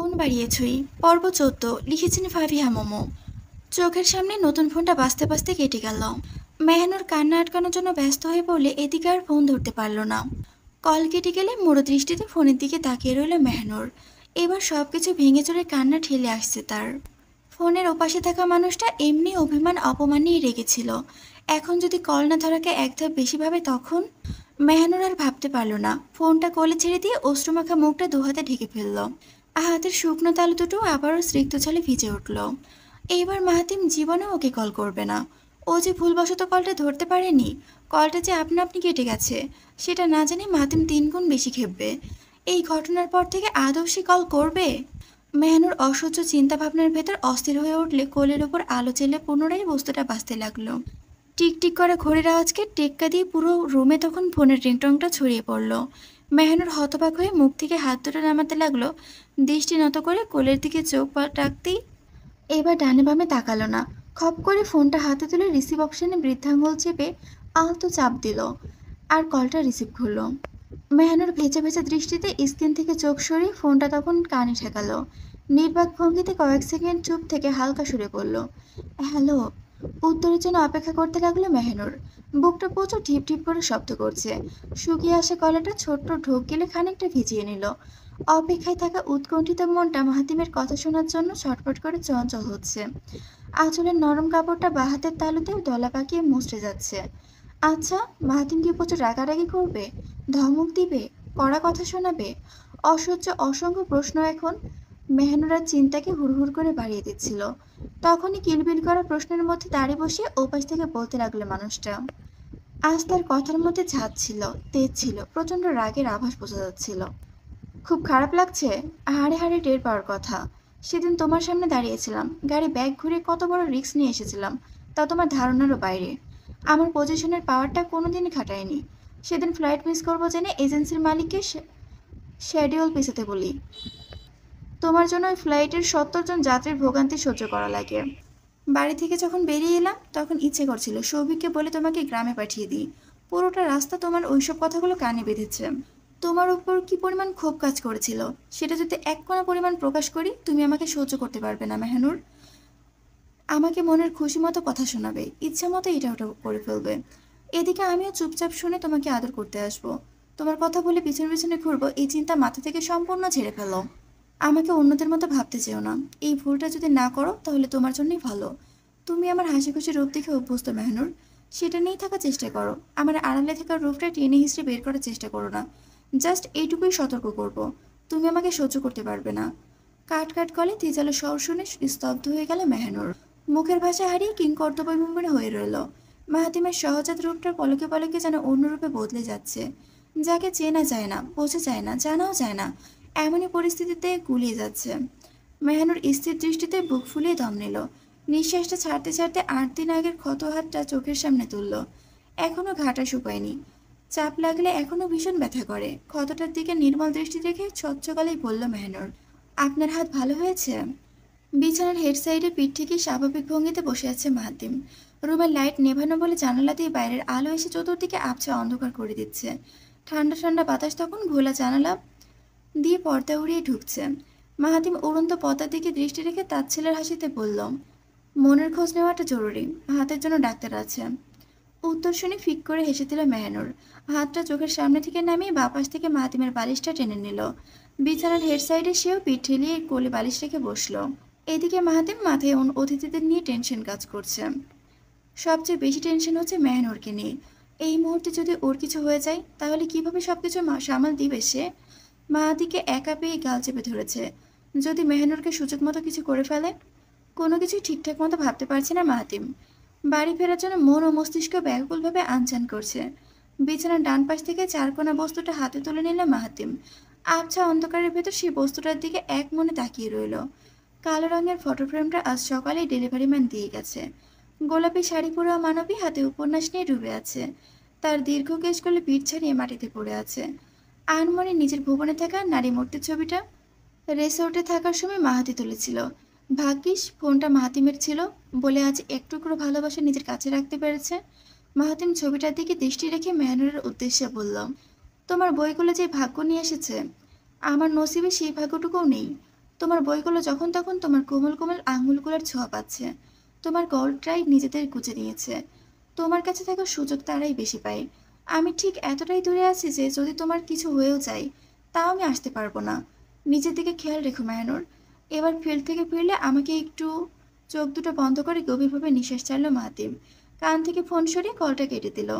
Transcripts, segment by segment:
মন বাড়িয়ে ছুঁই পর্ব চোদ্দ লিখেছেন ফাভিহা মোমো চোখের সামনে নতুন ফোনটা বাঁচতে বাঁচতে কেটে গেল মেহানুর কান্না আটকানোর জন্য ব্যস্ত হয়ে পড়লে এদিকে আর ফোন ধরতে পারল না কল কেটে গেলে মোড়ো দৃষ্টিতে ফোনের দিকে তাকিয়ে রইল মেহানুর এবার সব কিছু ভেঙে চড়ে কান্না ঠেলে আসছে তার ফোনের ওপাশে থাকা মানুষটা এমনি অভিমান নিয়ে রেগেছিল এখন যদি কল না ধরাকে এক ধাপ বেশি ভাবে তখন মেহানুর আর ভাবতে পারল না ফোনটা কোলে ছেড়ে দিয়ে অশ্রুমাখা মুখটা দুহাতে ঢেকে ফেলল আহাতের শুকনো তালু দুটো আবারও স্নিগ্ধ ভিজে উঠল এইবার মাহাতিম জীবনে ওকে কল করবে না ও যে ভুলবশত কলটা ধরতে পারেনি কলটা যে আপনা আপনি কেটে গেছে সেটা না জানি মাহাতিম তিনগুণ বেশি খেপবে এই ঘটনার পর থেকে আদৌ সে কল করবে মেহানুর অসহ্য চিন্তাভাবনার ভেতর অস্থির হয়ে উঠলে কোলের ওপর আলো চেলে পুনরায় বস্তুটা বাঁচতে লাগলো টিকটিক করা ঘড়ির আওয়াজকে টেক্কা দিয়ে পুরো রুমে তখন ফোনের রিংটংটা ছড়িয়ে পড়লো মেহনুর হতবাক হয়ে মুখ থেকে হাত দুটো নামাতে লাগলো দৃষ্টি নত করে কোলের দিকে চোখ রাখতেই এবার ডানে বামে তাকালো না খপ করে ফোনটা হাতে তুলে রিসিভ অপশানে বৃদ্ধাঙ্গল চেপে আলতো চাপ দিল আর কলটা রিসিভ করলো মেহনুর ভেজে ভেজে দৃষ্টিতে স্ক্রিন থেকে চোখ সরিয়ে ফোনটা তখন কানে ঠেকালো নির্বাক ভঙ্গিতে কয়েক সেকেন্ড চুপ থেকে হালকা সুরে পড়লো হ্যালো উত্তরের জন্য অপেক্ষা করতে লাগলো মেহনুর বুকটা প্রচুর ঢিপ ঢিপ করে শব্দ করছে শুকিয়ে আসে কলাটা ছোট্ট ঢোক গেলে খানিকটা ভিজিয়ে নিল অপেক্ষায় থাকা উৎকণ্ঠিত মনটা মাহাতিমের কথা শোনার জন্য ছটফট করে চঞ্চল হচ্ছে আঁচলের নরম কাপড়টা বাহাতের তালুতে দলা পাকিয়ে মুচড়ে যাচ্ছে আচ্ছা মাহাতিম কি প্রচুর রাগারাগি করবে ধমক দিবে কড়া কথা শোনাবে অসহ্য অসংখ্য প্রশ্ন এখন মেহনুরার চিন্তাকে হুড়হুড় করে বাড়িয়ে দিচ্ছিল তখনই কিলবিল করা প্রশ্নের মধ্যে দাঁড়িয়ে বসে ওপাশ থেকে বলতে লাগলো মানুষটা আজ তার কথার মধ্যে ঝাঁজ ছিল তেজ ছিল প্রচণ্ড রাগের আভাস বোঝা যাচ্ছিল খুব খারাপ লাগছে হাড়ে হাড়ে টের পাওয়ার কথা সেদিন তোমার সামনে দাঁড়িয়েছিলাম গাড়ি ব্যাগ ঘুরে কত বড় রিস্ক নিয়ে এসেছিলাম তা তোমার ধারণারও বাইরে আমার পজিশনের পাওয়ারটা কোনোদিনই খাটায়নি সেদিন ফ্লাইট মিস করবো জেনে এজেন্সির মালিককে শেডিউল পিছাতে বলি তোমার জন্য ওই ফ্লাইটের সত্তর জন যাত্রীর ভোগান্তি সহ্য করা লাগে বাড়ি থেকে যখন বেরিয়ে এলাম তখন ইচ্ছে করছিল সৌভিককে বলে তোমাকে গ্রামে পাঠিয়ে দিই পুরোটা রাস্তা তোমার ওইসব কথাগুলো কানে বেঁধেছে তোমার উপর কি পরিমাণ ক্ষোভ কাজ করেছিল সেটা যদি এক কোনা পরিমাণ প্রকাশ করি তুমি আমাকে সহ্য করতে পারবে না মেহানুর আমাকে মনের খুশি মতো কথা শোনাবে ইচ্ছা মতো এটা ওটা করে ফেলবে এদিকে আমিও চুপচাপ শুনে তোমাকে আদর করতে আসবো তোমার কথা বলে পিছনে পিছনে ঘুরবো এই চিন্তা মাথা থেকে সম্পূর্ণ ছেড়ে ফেলো আমাকে অন্যদের মতো ভাবতে চেও না এই ভুলটা যদি না করো তাহলে তোমার জন্যই ভালো তুমি আমার হাসি খুশি রূপ দেখে অভ্যস্ত মেহনুর সেটা নিয়েই থাকার চেষ্টা করো আমার আড়ালে থাকার রূপটা টেনে হিসড়ে বের করার চেষ্টা করো না জাস্ট এইটুকুই সতর্ক করব। তুমি আমাকে সহ্য করতে পারবে না কাট কাট কলে তেজালো স্বর শুনে স্তব্ধ হয়ে গেল মেহনুর মুখের ভাষা হারিয়ে কিংকর্তব্যবিম্বনে হয়ে রইল মাহাতিমের সহজাত রূপটার পলকে পলকে যেন অন্যরূপে বদলে যাচ্ছে যাকে চেনা যায় না বোঝা যায় না জানাও যায় না এমনই পরিস্থিতিতে গুলিয়ে যাচ্ছে মেহানুর স্থির দৃষ্টিতে বুক ফুলিয়ে দম নিল নিঃশ্বাসটা ছাড়তে ছাড়তে আট দিন আগের ক্ষত হাতটা চোখের সামনে তুলল এখনও ঘাটা শুকায়নি চাপ লাগলে এখনও ভীষণ ব্যথা করে ক্ষতটার দিকে নির্মল দৃষ্টি রেখে স্বচ্ছ গলায় বলল মেহানুর আপনার হাত ভালো হয়েছে বিছানার হেড সাইডে পিঠ থেকে স্বাভাবিক ভঙ্গিতে বসে আছে মাহাতিম রুমের লাইট নেভানো বলে জানালা দিয়ে বাইরের আলো এসে চতুর্দিকে আবছা অন্ধকার করে দিচ্ছে ঠান্ডা ঠান্ডা বাতাস তখন ঘোলা জানালা দিয়ে পর্দা উড়িয়ে ঢুকছে মাহাতিম উড়ন্ত পর্দার দিকে দৃষ্টি রেখে তার ছেলের হাসিতে বলল মনের খোঁজ নেওয়াটা জরুরি হাতের জন্য ডাক্তার আছে উত্তর শুনে ফিক করে হেসে দিল মেহানুর হাতটা চোখের সামনে থেকে নামিয়ে বাপাস থেকে মাহাতিমের বালিশটা টেনে নিল বিছানার হেড সাইডে সেও পিঠ ঠেলিয়ে কোলে বালিশ রেখে বসলো এদিকে মাহাতিম মাথায় অতিথিদের নিয়ে টেনশন কাজ করছে সবচেয়ে বেশি টেনশন হচ্ছে মেহানুরকে নিয়ে এই মুহূর্তে যদি ওর কিছু হয়ে যায় তাহলে কিভাবে সব কিছু সামাল দিবে সে মাহাতিকে একা পেয়ে গাল চেপে ধরেছে যদি মেহেনুরকে সুযোগ মতো কিছু করে ফেলে কোনো কিছু ঠিকঠাক মতো ভাবতে পারছে না মাহাতিম বাড়ি ফেরার জন্য মন ও মস্তিষ্ক ব্যাকুলভাবে আনচান করছে বিছানার ডান পাশ থেকে চারকোনা বস্তুটা হাতে তুলে নিল মাহাতিম আবছা অন্ধকারের ভেতর সেই বস্তুটার দিকে এক মনে তাকিয়ে রইল কালো রঙের ফটোফ্রেমটা আজ সকালে ডেলিভারি ম্যান দিয়ে গেছে গোলাপি শাড়ি পরে মানবী হাতে উপন্যাস নিয়ে ডুবে আছে তার দীর্ঘ কেশগুলো পিঠ ছাড়িয়ে মাটিতে পড়ে আছে আনমনে নিজের ভুবনে থাকা নারী মূর্তির ছবিটা রেসর্টে থাকার সময় মাহাতি তুলেছিল ভাগ্যিস ফোনটা মাহাতিমের ছিল বলে আজ এক টুকরো ভালোবাসা নিজের কাছে রাখতে পেরেছে মাহাতিম ছবিটার দিকে দৃষ্টি রেখে মেহনুরের উদ্দেশ্যে বলল তোমার বইগুলো যে ভাগ্য নিয়ে এসেছে আমার নসিবে সেই ভাগ্যটুকুও নেই তোমার বইগুলো যখন তখন তোমার কোমল কোমল আঙুলগুলোর ছোঁয়া পাচ্ছে তোমার গল্পটাই নিজেদের গুঁজে নিয়েছে তোমার কাছে থাকা সুযোগ তারাই বেশি পায় আমি ঠিক এতটাই দূরে আছি যে যদি তোমার কিছু হয়েও যায় তাও আমি আসতে পারবো না নিজের দিকে খেয়াল রেখো মায়ানোর এবার ফিল্ড থেকে ফিরলে আমাকে একটু চোখ দুটো বন্ধ করে গভীরভাবে নিঃশ্বাস চাইলো মাহাতিম কান থেকে ফোন সরিয়ে কলটা কেটে দিল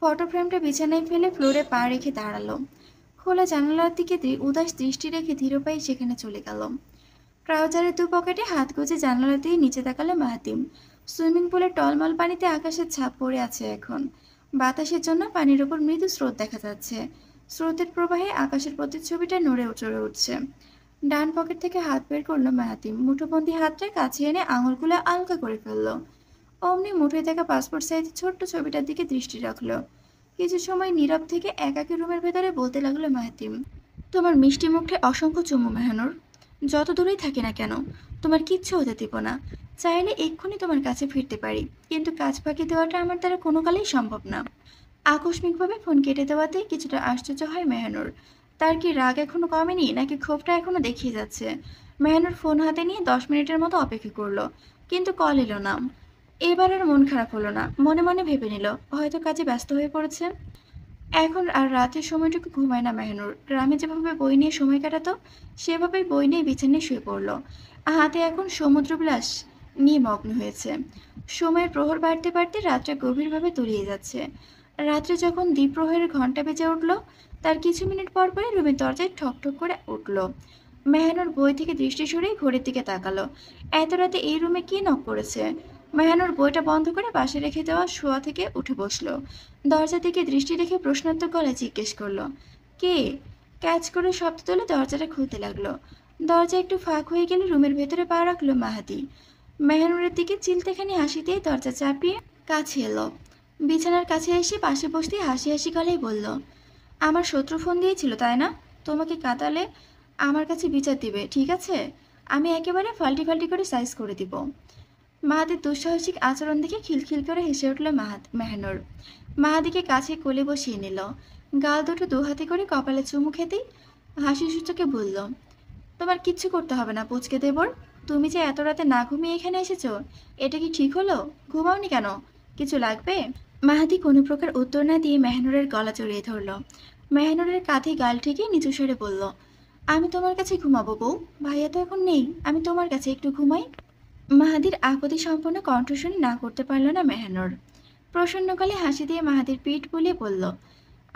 ফটো ফ্রেমটা বিছানায় ফেলে ফ্লোরে পা রেখে দাঁড়ালো খোলা জানালার দিকে উদাস দৃষ্টি রেখে ধীরপাই সেখানে চলে গেল ট্রাউজারের দু পকেটে হাত গুজে জানালা দিয়ে নিচে তাকালো মাহাতিম সুইমিং পুলের টলমল পানিতে আকাশের ছাপ পড়ে আছে এখন বাতাসের জন্য পানির ওপর মৃদু স্রোত দেখা যাচ্ছে স্রোতের প্রবাহে আকাশের প্রতি ছবিটা নড়ে চড়ে উঠছে ডান পকেট থেকে হাত বের করলো মাহাতিম মুঠোবন্দি হাতটা কাছে এনে আঙুলগুলো আলগা করে ফেললো অমনি মুঠোয় থাকা পাসপোর্ট সাইজ ছোট্ট ছবিটার দিকে দৃষ্টি রাখলো কিছু সময় নীরব থেকে একাকী রুমের ভেতরে বলতে লাগলো মাহাতিম তোমার মিষ্টি মুখে অসংখ্য চুমু মেহানোর যত দূরেই থাকি না কেন তোমার কিচ্ছু হতে দিব না চাইলে এক্ষুনি তোমার কাছে ফিরতে পারি কিন্তু কাজ ফাঁকি দেওয়াটা আমার দ্বারা কোনো কালেই সম্ভব না আকস্মিকভাবে ফোন কেটে দেওয়াতে কিছুটা আশ্চর্য হয় মেহানুর তার কি রাগ এখনো কমেনি নাকি ক্ষোভটা এখনো দেখিয়ে যাচ্ছে মেহানুর ফোন হাতে নিয়ে দশ মিনিটের মতো অপেক্ষা করলো কিন্তু কল এলো না এবার আর মন খারাপ হলো না মনে মনে ভেবে নিল হয়তো কাজে ব্যস্ত হয়ে পড়েছে এখন আর রাতের সময়টুকু ঘুমায় না মেহনুর গ্রামে যেভাবে বই নিয়ে সময় কাটাতো সেভাবেই বই নিয়ে বিছানায় শুয়ে পড়লো হাতে এখন সমুদ্র বিলাস নিমগ্ন হয়েছে সময়ের প্রহর বাড়তে বাড়তে রাতটা গভীরভাবে তলিয়ে যাচ্ছে রাত্রে যখন দ্বীপ্রহরের ঘন্টা বেজে উঠল তার কিছু মিনিট পর পরে রুমের দরজায় ঠকঠক করে উঠল মেহানোর বই থেকে দৃষ্টি সরেই ঘড়ির দিকে তাকালো এত রাতে এই রুমে কে নক করেছে মেহানোর বইটা বন্ধ করে পাশে রেখে দেওয়া শোয়া থেকে উঠে বসলো দরজা দিকে দৃষ্টি রেখে প্রশ্নোত্তর গলায় জিজ্ঞেস করলো কে ক্যাচ করে শব্দ তুলে দরজাটা খুলতে লাগলো দরজা একটু ফাঁক হয়ে গেলে রুমের ভেতরে পা রাখলো মাহাতি মেহনুরের দিকে চিলতেখানি হাসিতেই দরজা চাপিয়ে কাছে এলো বিছানার কাছে এসে পাশে বসতে হাসি হাসি গলেই বলল আমার শত্রু ফোন দিয়েছিল তাই না তোমাকে কাতালে আমার কাছে বিচার দিবে ঠিক আছে আমি একেবারে ফাল্টি ফাল্টি করে সাইজ করে দিব মাহাদের দুঃসাহসিক আচরণ দেখে খিলখিল করে হেসে উঠল মাহাত মেহনুর মাহাদিকে কাছে কোলে বসিয়ে নিল গাল দুটো দু হাতে করে কপালে চুমু খেতেই হাসি সূচকে বলল তোমার কিচ্ছু করতে হবে না পুচকে দেবর তুমি যে এত রাতে না ঘুমিয়ে এখানে এসেছো এটা কি ঠিক হলো ঘুমাওনি কেন কিছু লাগবে মাহাদি কোনো প্রকার উত্তর না দিয়ে মেহনুরের গলা জড়িয়ে ধরল মেহনুরের কাঁধে গাল ঠেকে নিচু সেরে বলল আমি তোমার কাছে ঘুমাবো বউ ভাইয়া তো এখন নেই আমি তোমার কাছে একটু ঘুমাই মাহাদির আপত্তি সম্পন্ন কণ্ঠ না করতে পারল না মেহানুর প্রসন্নকালে হাসি দিয়ে মাহাদির পিঠ বুলিয়ে বলল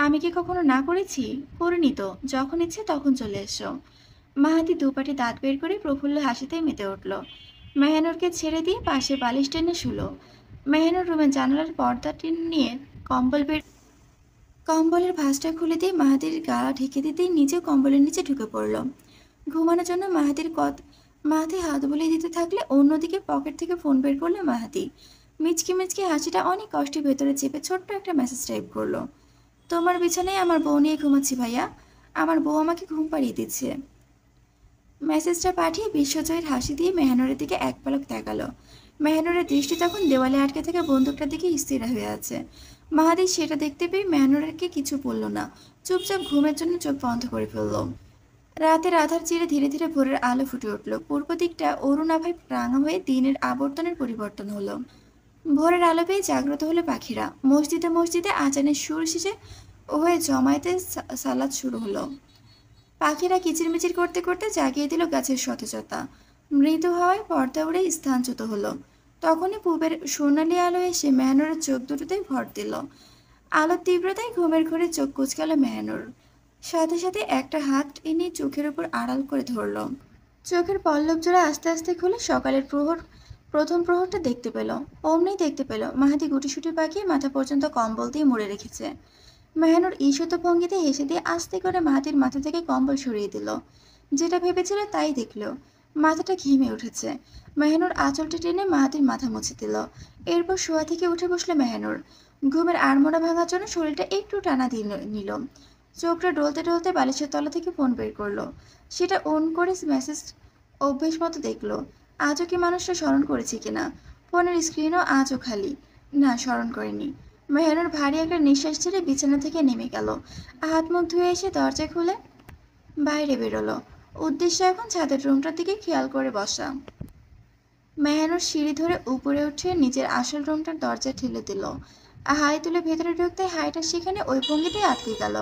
আমি কি কখনো না করেছি করিনি তো যখন ইচ্ছে তখন চলে এসো মাহাতি দুপাটি দাঁত বের করে প্রফুল্ল হাসিতে মেতে উঠল মেহানুরকে ছেড়ে দিয়ে পাশে বালিশ টেনে শুলো মেহানুর রুমের জানালার পর্দাটি নিয়ে কম্বল বের কম্বলের ভাঁজটা খুলে দিয়ে মাহাতির গা ঢেকে দিতেই নিজে কম্বলের নিচে ঢুকে পড়ল ঘুমানোর জন্য মাহাতির কত মাহাতি হাত বুলিয়ে দিতে থাকলে অন্যদিকে পকেট থেকে ফোন বের করলো মাহাতি মিচকি মিচকি হাসিটা অনেক কষ্টে ভেতরে চেপে ছোট্ট একটা মেসেজ টাইপ করলো তোমার বিছানায় আমার বউ নিয়ে ঘুমাচ্ছি ভাইয়া আমার বউ আমাকে ঘুম পাড়িয়ে দিচ্ছে মেসেজটা পাঠিয়ে বিশ্বজয়ের হাসি দিয়ে মেহানুরের দিকে এক পলক দেখালো মেহানুরের দৃষ্টি তখন দেওয়ালে আটকে থেকে বন্দুকটার দিকে স্থির হয়ে আছে মাহাদি সেটা দেখতে পেয়ে মেহানুরকে কিছু বলল না চুপচাপ ঘুমের জন্য চোখ বন্ধ করে ফেলল রাতের আধার চিরে ধীরে ধীরে ভোরের আলো ফুটে উঠল পূর্ব দিকটা অরুণাভাই রাঙা হয়ে দিনের আবর্তনের পরিবর্তন হলো ভোরের আলো পেয়ে জাগ্রত হলো পাখিরা মসজিদে মসজিদে আচানের সুর শেষে হয়ে জমায়েতে সালাদ শুরু হলো পাখিরা কিচিরমিচির করতে করতে জাগিয়ে দিল গাছের সতেজতা মৃদু হওয়ায় পর্দা উড়ে স্থানচ্যুত হলো তখনই পূবের সোনালি আলো এসে মেহানুর চোখ দুটোতেই ভর দিল আলোর তীব্রতায় ঘুমের ঘরে চোখ কুচকাল মেহানুর সাথে সাথে একটা হাত এনে চোখের উপর আড়াল করে ধরল চোখের পল্লব জোড়া আস্তে আস্তে খুলে সকালের প্রহর প্রথম প্রহরটা দেখতে পেল অমনি দেখতে পেল মাহাতি গুটিসুটি পাখি মাথা পর্যন্ত কম্বল দিয়ে মুড়ে রেখেছে মেহানুর ঈশ্বত ভঙ্গিতে হেসে দিয়ে আস্তে করে মাহাতির মাথা থেকে কম্বল সরিয়ে দিল যেটা ভেবেছিল তাই দেখল মাথাটা ঘিমে উঠেছে মেহানুর আঁচলটা টেনে মাহাতির মাথা মুছে দিল এরপর শোয়া থেকে উঠে বসলো মেহানুর ঘুমের আড়মোড়া ভাঙার জন্য শরীরটা একটু টানা দিয়ে নিল চোখটা ডলতে ডলতে বালিশের তলা থেকে ফোন বের করলো সেটা অন করে মেসেজ অভ্যেস মতো দেখলো আজও কি মানুষটা স্মরণ করেছে কিনা ফোনের স্ক্রিনও আজও খালি না স্মরণ করেনি মেহরার ভারী একটা নিঃশ্বাস ছেড়ে বিছানা থেকে নেমে গেল হাত মুখ ধুয়ে এসে দরজা খুলে বাইরে বেরোলো উদ্দেশ্য এখন ছাদের রুমটার দিকে খেয়াল করে বসা মেহরার সিঁড়ি ধরে উপরে উঠে নিজের আসল রুমটার দরজা ঠেলে দিল হাই তুলে ভেতরে ঢুকতে হাইটা সেখানে ওই ভঙ্গিতেই আটকে গেল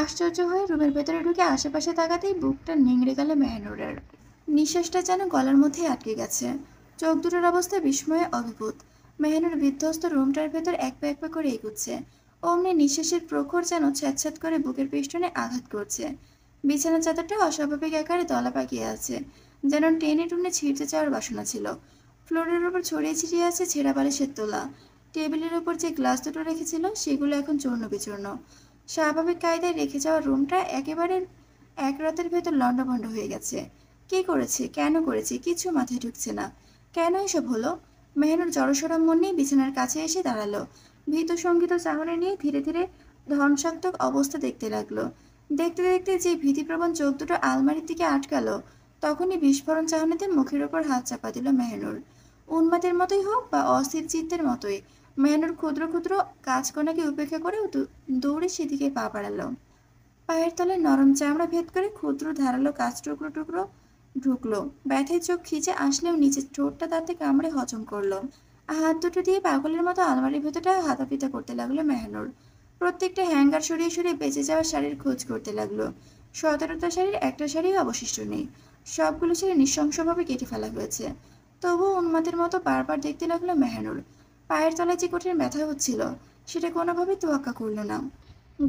আশ্চর্য হয়ে রুমের ভেতরে ঢুকে আশেপাশে তাকাতেই বুকটা নিংড়ে গেল মেহনুরের নিঃশ্বাসটা যেন গলার মধ্যে আটকে গেছে চোখ দুটোর অবস্থা বিস্ময়ে অভিভূত মেহনুর বিধ্বস্ত রুমটার ভেতর এক পা এক পা করে এগুচ্ছে অমনি নিঃশ্বাসের প্রখর যেন ছ্যাঁচ্ছ্যাত করে বুকের পেষ্টনে আঘাত করছে বিছানা চাদরটা অস্বাভাবিক আকারে দলা পাকিয়ে আছে যেন টেনে টুনে ছিঁড়তে চাওয়ার বাসনা ছিল ফ্লোরের উপর ছড়িয়ে ছিটিয়ে আছে ছেঁড়া বালিশের তোলা টেবিলের উপর যে গ্লাস দুটো রেখেছিল সেগুলো এখন চূর্ণ বিচূর্ণ স্বাভাবিক কায়দায় রেখে যাওয়া রুমটা একেবারে এক রাতের ভেতর লন্ডভণ্ড হয়ে গেছে কে করেছে কেন করেছে কিছু মাথায় ঢুকছে না কেন এসব হলো মেহনুর জড়সড়া মন নিয়ে বিছানার কাছে এসে দাঁড়ালো ভীত সঙ্গীত চাহনি নিয়ে ধীরে ধীরে ধ্বংসাত্মক অবস্থা দেখতে লাগলো দেখতে দেখতে যে ভীতিপ্রবণ চোখ দুটো আলমারির দিকে আটকালো তখনই বিস্ফোরণ চাহনিতে মুখের ওপর হাত চাপা দিল মেহনুর উন্মাদের মতোই হোক বা অস্থির চিত্তের মতোই মেহনুর ক্ষুদ্র ক্ষুদ্র কাজকণাকে উপেক্ষা করে দৌড়ে সেদিকে পা বাড়ালো পায়ের তলায় নরম চামড়া ভেদ করে ক্ষুদ্র ধারালো কাজ টুকরো টুকরো ঢুকলো ব্যথায় চোখ খিচে আসলেও নিচের ঠোঁটটা তাতে কামড়ে হজম করলো হাত দুটো দিয়ে পাগলের মতো আলমারির ভেতরটা হাতাপিতা করতে লাগলো মেহানুর প্রত্যেকটা হ্যাঙ্গার সরিয়ে সরিয়ে বেঁচে যাওয়া শাড়ির খোঁজ করতে লাগলো সতেরোটা শাড়ির একটা শাড়ি অবশিষ্ট নেই সবগুলো শাড়ি নৃশংসভাবে কেটে ফেলা হয়েছে তবুও উন্মাদের মতো বারবার দেখতে লাগলো মেহানুর পায়ের তলায় যে কঠিন ব্যথা হচ্ছিল সেটা কোনোভাবে তোয়াক্কা করল না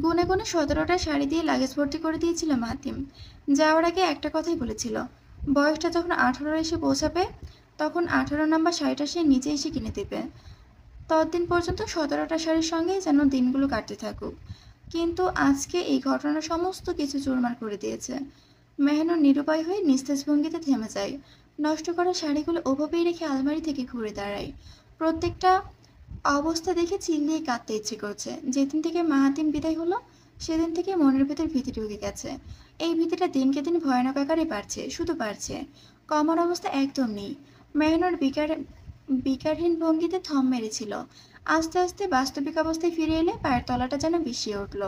গুনে গুনে সতেরোটা শাড়ি দিয়ে লাগেজ ভর্তি করে দিয়েছিল মাতিম যাওয়ার আগে একটা কথাই বলেছিল বয়সটা যখন আঠারো এসে পৌঁছাবে তখন আঠারো নাম্বার শাড়িটা সে নিজে এসে কিনে দেবে ততদিন পর্যন্ত সতেরোটা শাড়ির সঙ্গে যেন দিনগুলো কাটতে থাকুক কিন্তু আজকে এই ঘটনা সমস্ত কিছু চুরমার করে দিয়েছে মেহেন নিরুপায় হয়ে নিস্তেজ ভঙ্গিতে থেমে যায় নষ্ট করা শাড়িগুলো ওভাবেই রেখে আলমারি থেকে ঘুরে দাঁড়ায় প্রত্যেকটা অবস্থা দেখে চিল্লিয়ে কাঁদতে ইচ্ছে করছে যেদিন থেকে মাহাতিম বিদায় হলো সেদিন থেকে মনের ভেতর ভীতি ঢুকে গেছে এই ভীতিটা দিনকে দিন ভয়ানক আকারে বাড়ছে শুধু বাড়ছে কমন অবস্থা একদম নেই মেহনর বিকার বিকারহীন ভঙ্গিতে থম মেরেছিল আস্তে আস্তে বাস্তবিক অবস্থায় ফিরে এলে পায়ের তলাটা যেন বিষিয়ে উঠল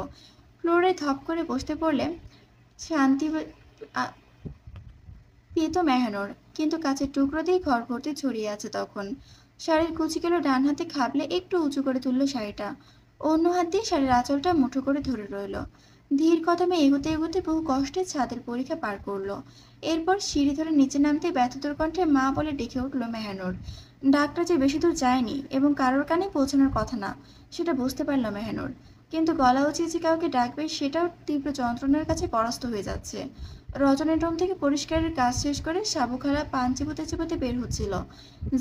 ফ্লোরে ধপ করে বসতে পড়লে শান্তি পেত মেহানোর কিন্তু কাছে টুকরো দিয়ে ঘর ভর্তি ছড়িয়ে আছে তখন শাড়ির কুচি গেল ডান হাতে খাবলে একটু উঁচু করে তুললো শাড়িটা অন্য হাত দিয়ে শাড়ির আঁচলটা মুঠো করে ধরে রইল ধীর কদমে এগোতে এগোতে বহু কষ্টে ছাদের পরীক্ষা পার করলো এরপর সিঁড়ি ধরে নিচে নামতে ব্যথতর কণ্ঠে মা বলে ডেকে উঠল মেহানুর ডাক্তার যে বেশি দূর যায়নি এবং কারোর কানে পৌঁছানোর কথা না সেটা বুঝতে পারল মেহানুর কিন্তু গলা উচিত যে কাউকে ডাকবে সেটাও তীব্র যন্ত্রণার কাছে পরাস্ত হয়ে যাচ্ছে রজনের রুম থেকে পরিষ্কারের কাজ শেষ করে সাবুখালা পান চিবোতে চিবোতে বের হচ্ছিল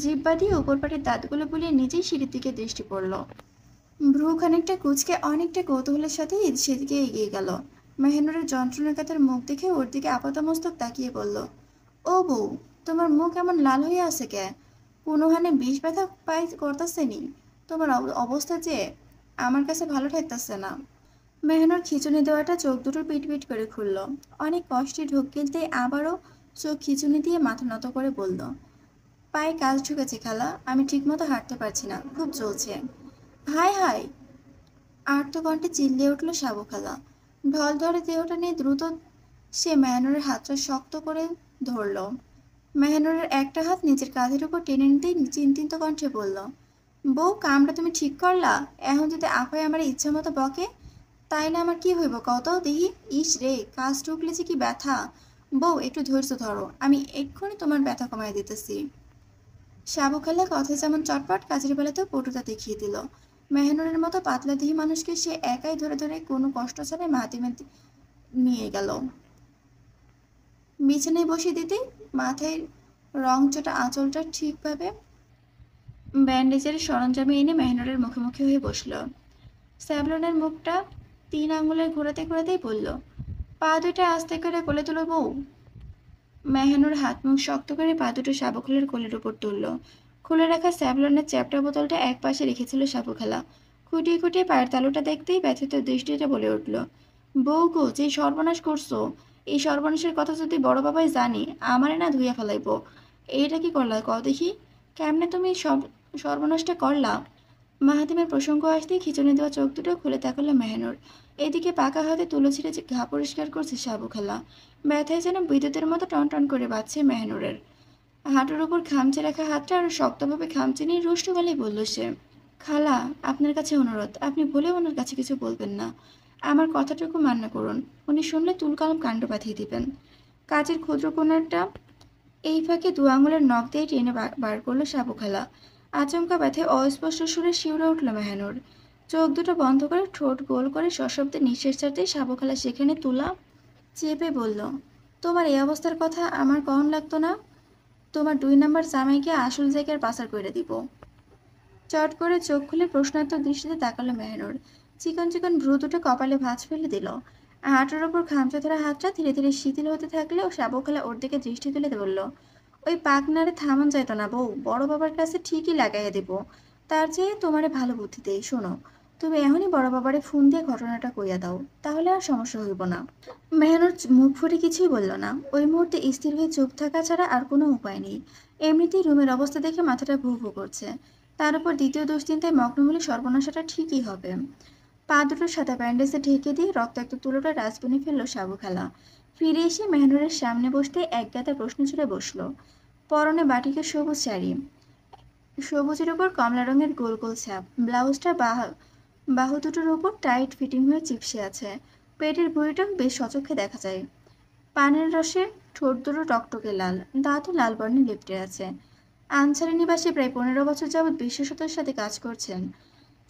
জিব্বা দিয়ে উপর পাটির দাঁতগুলো বুলিয়ে নিজেই সিঁড়ির দিকে দৃষ্টি পড়ল ভ্রু খানিকটা কুচকে অনেকটা কৌতূহলের সাথে সেদিকে এগিয়ে গেল যন্ত্রণা কাতার মুখ দেখে ওর দিকে আপাতমস্তক তাকিয়ে বলল ও বউ তোমার মুখ এমন লাল হয়ে আছে কে কোনোহানে বিষ ব্যথা পাই করতেছে নি তোমার অবস্থা যে আমার কাছে ভালো ঠেকতেছে না মেহনুর খিচুনি দেওয়াটা চোখ পিট পিটপিট করে খুলল অনেক কষ্টে ঢোক গিলতে আবারও চোখ খিচুনি দিয়ে মাথা নত করে বলল পায়ে কাজ ঢুকেছে খেলা আমি ঠিকমতো হাঁটতে পারছি না খুব চলছে হাই হাই কণ্ঠে চিল্লিয়ে উঠল সাবুখালা ঢল ধরে দেহটা নিয়ে দ্রুত সে মেহনুরের হাতটা শক্ত করে ধরল মেহনুরের একটা হাত নিজের কাঁধের উপর টেনে নিতেই চিন্তিত কণ্ঠে বলল বউ কামটা তুমি ঠিক করলা এখন যদি আপায় আমার ইচ্ছা মতো বকে তাই না আমার কি হইব কত দেখি ইস রে কাজ ঢুকলে যে কি ব্যথা বউ একটু ধৈর্য ধরো আমি এক্ষুনি তোমার ব্যথা কমায় দিতেছি সাবুখালা কথা যেমন চটপট কাজের বেলাতেও পটুটা দেখিয়ে দিল মেহনুরের মতো পাতলাদেহী মানুষকে সে একাই ধরে ধরে কোনো কষ্ট ছাড়াই মাহাতিমে নিয়ে গেল বিছানায় বসিয়ে দিতে মাথায় চোটা আঁচলটা ঠিকভাবে ব্যান্ডেজের সরঞ্জামে এনে মেহনুরের মুখোমুখি হয়ে বসল স্যাবলনের মুখটা তিন আঙুলে ঘোরাতে ঘোরাতেই বলল পা দুটো আস্তে করে কোলে তুলো বউ মেহানুর হাত মুখ শক্ত করে পা দুটো শাবকলের কোলের উপর তুলল খুলে রাখা স্যাভলনের চ্যাপটা বোতলটা এক পাশে রেখেছিল সাপুখালা খুঁটিয়ে খুঁটিয়ে পায়ের তালুটা দেখতেই ব্যথিত দৃষ্টিটা বলে উঠল বউ গো যে সর্বনাশ করছো এই সর্বনাশের কথা যদি বড় বাবাই জানি আমারে না ধুইয়া ফেলাইব এইটা কি করলা কও দেখি কেমনে তুমি সব সর্বনাশটা করলা মাহাতিমের প্রসঙ্গ আসতেই খিচুনি দেওয়া চোখ দুটো খুলে তাকালো মেহনুর এদিকে পাকা হাতে তুলো ছিঁড়ে ঘা পরিষ্কার করছে সাবু খেলা ব্যথায় যেন বিদ্যুতের মতো টন টন করে বাঁচছে মেহনুরের হাঁটুর ওপর খামচে রাখা হাতটা আরও শক্তভাবে খামচে নিয়ে রুষ্ট গলায় বলল সে খালা আপনার কাছে অনুরোধ আপনি বলে ওনার কাছে কিছু বলবেন না আমার কথাটুকু মান্য করুন উনি শুনলে তুলকালম কাণ্ড পাঠিয়ে দিবেন কাজের ক্ষুদ্র কোনারটা এই ফাঁকে দু আঙুলের নখ দিয়ে টেনে বার করলো সাবু খালা আচমকা ব্যথে অস্পষ্ট সুরে শিউরে উঠল মেহানুর চোখ দুটো বন্ধ করে ঠোঁট গোল করে সশব্দে নিঃশ্বাস ছাড়তেই সাবু খালা সেখানে তুলা চেপে বলল তোমার এই অবস্থার কথা আমার কম লাগতো না তোমার দুই নাম্বার জামাইকে আসল জায়গায় পাচার করে দিব চট করে চোখ খুলে প্রশ্নার্থ দৃষ্টিতে তাকালো মেহনুর চিকন চিকন ভ্রু দুটো কপালে ভাঁজ ফেলে দিল হাঁটার ওপর খামচা ধরা হাতটা ধীরে ধীরে শিথিল হতে থাকলে ও সাবখালা ওর দিকে দৃষ্টি তুলে বলল ওই পাকনারে থামন যাইত না বউ বড় বাবার কাছে ঠিকই লাগাইয়া দেব তার চেয়ে তোমারে ভালো বুদ্ধি দেই শোনো তুমি এখনই বড় বাবারে ফোন দিয়ে ঘটনাটা কইয়া দাও তাহলে আর সমস্যা হইব না মেহনুর মুখ ফুটে কিছুই বলল না ওই মুহূর্তে স্থির হয়ে চুপ থাকা ছাড়া আর কোনো উপায় নেই এমনিতেই রুমের অবস্থা দেখে মাথাটা ভু ভু করছে তার উপর দ্বিতীয় দুশ্চিন্তায় মগ্ন হলে সর্বনাশাটা ঠিকই হবে পা দুটো সাদা ব্যান্ডেজে ঢেকে দিয়ে রক্তাক্ত তুলোটা রাজবনে ফেললো সাবু খেলা ফিরে এসে মেহনুরের সামনে বসতে একগাদা প্রশ্ন ছুড়ে বসলো পরনে বাটিকে সবুজ শাড়ি সবুজের উপর কমলা রঙের গোল গোল ছাপ ব্লাউজটা বা বাহু দুটোর ওপর টাইট ফিটিং হয়ে চিপসে আছে পেটের বুড়িটাও বেশ সচক্ষে দেখা যায় পানের রসে ঠোঁট দুটো টকটকে লাল দাঁতও লাল বর্ণে লিপটে আছে আনসারি নিবাসী প্রায় পনেরো বছর যাবৎ বিশেষতার সাথে কাজ করছেন